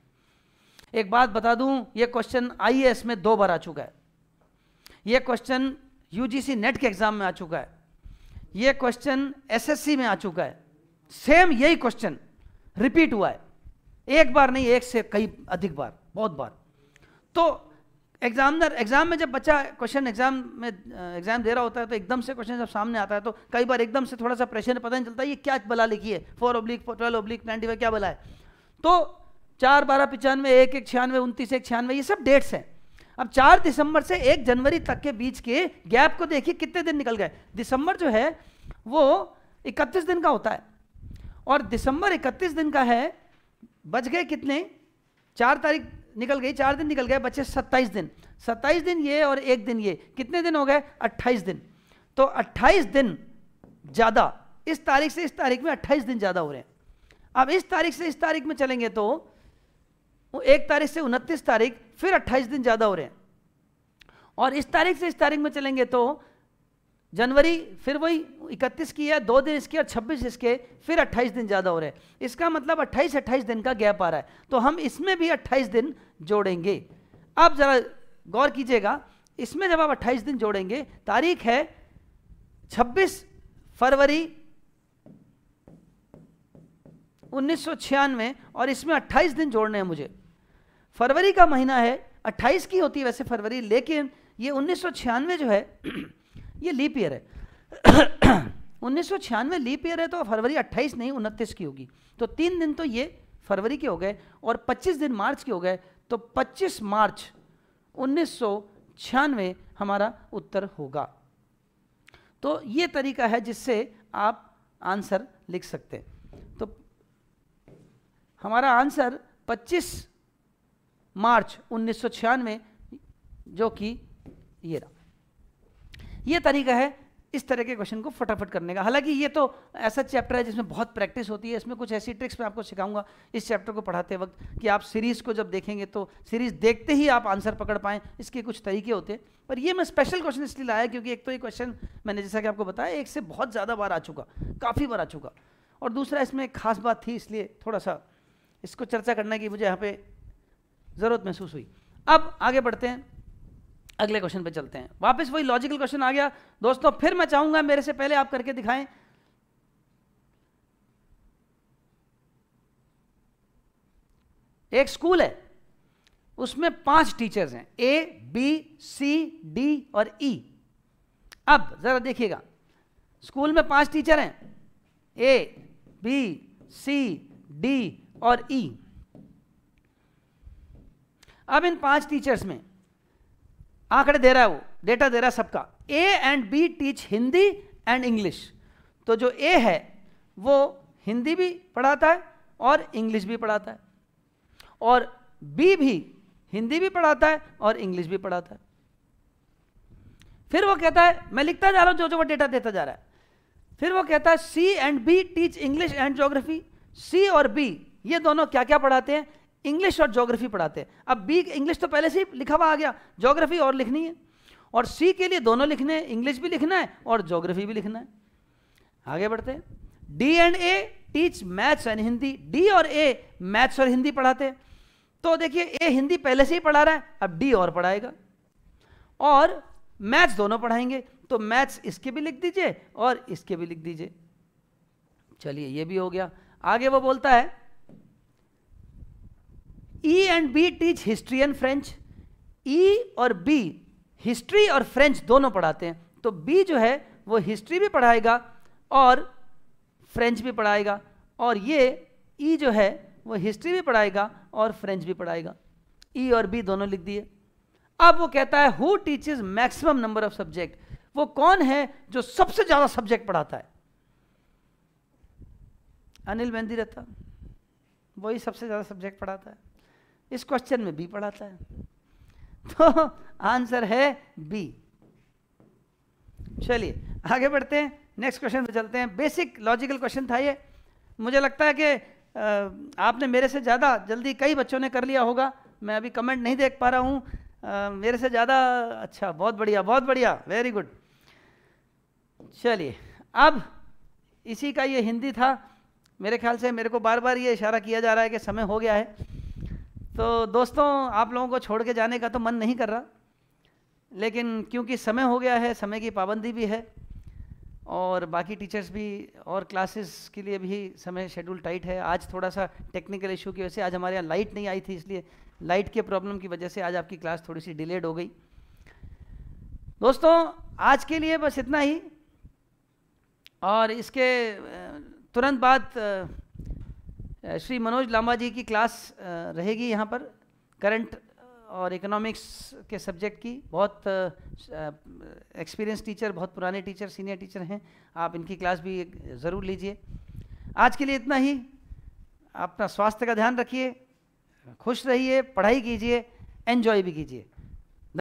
एक बात बता दूं ये क्वेश्चन आईएएस में दो बार आ चुका है ये क्वेश्चन यूजीसी नेट के एग्जाम में आ चुका है ये क्वेश्चन एसएससी में आ चुका है सेम यही क्वेश्चन रिपीट हुआ है एक बार नहीं एक से कई अधिक बार बहुत बार तो एग्जामिनर एग्जाम में जब बच्चा क्वेश्चन एग्जाम में एग्जाम दे रहा होता है तो एकदम से क्वेश्चन जब सामने आता है तो कई बार एकदम से थोड़ा सा प्रेशर पता नहीं चलता ये क्या बला लिखी है four oblique twelve oblique ninety क्या बला है तो चार बारह पचानवे एक एक छियानवे उनतीस एक छियानवे ये सब डेट्स हैं अब चार दिसंबर से एक जनवरी तक के बीच के गैप को देखिए कितने दिन निकल गए दिसंबर जो है वो इकतीस दिन का होता है और दिसंबर इकतीस दिन का है बच गए कितने चार तारीख निकल गई चार दिन निकल गए बच्चे सत्ताईस दिन सत्ताईस दिन ये और एक दिन ये कितने दिन हो गए अट्ठाईस दिन तो अट्ठाईस दिन ज़्यादा इस तारीख से इस तारीख में अट्ठाईस दिन ज़्यादा हो रहे हैं अब इस तारीख से इस तारीख में चलेंगे तो एक तारीख से उनतीस तारीख फिर अट्ठाईस दिन ज़्यादा हो रहे हैं और इस तारीख से इस तारीख में चलेंगे तो जनवरी फिर वही इकतीस की है दो दिन इसके और छब्बीस इसके फिर अट्ठाईस दिन ज़्यादा हो रहे हैं इसका मतलब अट्ठाईस अट्ठाईस दिन का गैप आ रहा है तो हम इसमें भी अट्ठाईस दिन जोड़ेंगे आप ज़रा गौर कीजिएगा इसमें जब आप अट्ठाईस दिन जोड़ेंगे तारीख है छब्बीस फरवरी उन्नीस और इसमें 28 दिन जोड़ने हैं मुझे फरवरी का महीना है 28 की होती है वैसे फरवरी लेकिन ये उन्नीस जो है ये लीप ईयर है उन्नीस सौ छियानवे लीप ईयर है तो फरवरी 28 नहीं उनतीस की होगी तो तीन दिन तो ये फरवरी के हो गए और 25 दिन मार्च के हो गए तो 25 मार्च उन्नीस हमारा उत्तर होगा तो ये तरीका है जिससे आप आंसर लिख सकते हैं तो हमारा आंसर 25 मार्च उन्नीस जो कि ये रहा ये तरीका है इस तरह के क्वेश्चन को फटाफट करने का हालांकि ये तो ऐसा चैप्टर है जिसमें बहुत प्रैक्टिस होती है इसमें कुछ ऐसी ट्रिक्स मैं आपको सिखाऊंगा इस चैप्टर को पढ़ाते वक्त कि आप सीरीज़ को जब देखेंगे तो सीरीज़ देखते ही आप आंसर पकड़ पाएँ इसके कुछ तरीके होते हैं पर ये मैं स्पेशल क्वेश्चन इसलिए लाया क्योंकि एक तो ये क्वेश्चन मैंने जैसा कि आपको बताया एक से बहुत ज़्यादा बार आ चुका काफ़ी बार आ चुका और दूसरा इसमें एक खास बात थी इसलिए थोड़ा सा इसको चर्चा करने की मुझे यहाँ पर ज़रूरत महसूस हुई अब आगे बढ़ते हैं अगले क्वेश्चन पे चलते हैं वापस वही लॉजिकल क्वेश्चन आ गया दोस्तों फिर मैं चाहूंगा मेरे से पहले आप करके दिखाएं एक स्कूल है उसमें पांच टीचर्स हैं ए बी सी डी और ई e. अब जरा देखिएगा स्कूल में पांच टीचर हैं ए बी सी डी और ई e. अब इन पांच टीचर्स में आंकड़े दे रहा है वो डेटा दे रहा है सबका A and B teach Hindi and English तो जो ए है वो हिंदी भी पढ़ाता है और इंग्लिश भी पढ़ाता है और बी भी हिंदी भी पढ़ाता है और इंग्लिश भी पढ़ाता है फिर वो कहता है मैं लिखता जा रहा हूं जो जो वो डेटा देता जा रहा है फिर वो कहता है C and B teach English and geography C और बी ये दोनों क्या क्या पढ़ाते हैं इंग्लिश और ज्योग्राफी पढ़ाते हैं अब बी इंग्लिश तो पहले से ही लिखा हुआ आ गया ज्योग्राफी और लिखनी है और सी के लिए दोनों लिखने हैं इंग्लिश भी लिखना है और ज्योग्राफी भी लिखना है आगे बढ़ते हैं D and A teach maths and Hindi D और ए मैथ्स और हिंदी पढ़ाते हैं तो देखिए ए हिंदी पहले से ही पढ़ा रहा है अब डी और पढ़ाएगा और मैथ्स दोनों पढ़ाएंगे तो मैथ्स इसके भी लिख दीजिए और इसके भी लिख दीजिए चलिए ये भी हो गया आगे वो बोलता है E and B teach history and French E और बी हिस्ट्री और फ्रेंच दोनों पढ़ाते हैं तो बी जो है वो हिस्ट्री भी पढ़ाएगा और फ्रेंच भी पढ़ाएगा और ये ई e जो है वो हिस्ट्री भी पढ़ाएगा और फ्रेंच भी पढ़ाएगा ई e और बी दोनों लिख दिए अब वो कहता है who teaches maximum number of subject वो कौन है जो सबसे ज्यादा सब्जेक्ट पढ़ाता है अनिल मेहंदी रहता वही सबसे ज्यादा सब्जेक्ट पढ़ाता है इस क्वेश्चन में बी पढ़ाता है तो आंसर है बी चलिए आगे बढ़ते हैं नेक्स्ट क्वेश्चन पे चलते हैं बेसिक लॉजिकल क्वेश्चन था ये मुझे लगता है कि आपने मेरे से ज़्यादा जल्दी कई बच्चों ने कर लिया होगा मैं अभी कमेंट नहीं देख पा रहा हूँ मेरे से ज़्यादा अच्छा बहुत बढ़िया बहुत बढ़िया वेरी गुड चलिए अब इसी का ये हिंदी था मेरे ख्याल से मेरे को बार बार ये इशारा किया जा रहा है कि समय हो गया है तो दोस्तों आप लोगों को छोड़ के जाने का तो मन नहीं कर रहा लेकिन क्योंकि समय हो गया है समय की पाबंदी भी है और बाकी टीचर्स भी और क्लासेस के लिए भी समय शेड्यूल टाइट है आज थोड़ा सा टेक्निकल इशू की वजह से आज हमारे यहाँ लाइट नहीं आई थी इसलिए लाइट के प्रॉब्लम की वजह से आज आपकी क्लास थोड़ी सी डिलेड हो गई दोस्तों आज के लिए बस इतना ही और इसके तुरंत बाद श्री मनोज लांबा जी की क्लास रहेगी यहाँ पर करंट और इकोनॉमिक्स के सब्जेक्ट की बहुत एक्सपीरियंस टीचर बहुत पुराने टीचर सीनियर टीचर हैं आप इनकी क्लास भी ज़रूर लीजिए आज के लिए इतना ही अपना स्वास्थ्य का ध्यान रखिए खुश रहिए पढ़ाई कीजिए एन्जॉय भी कीजिए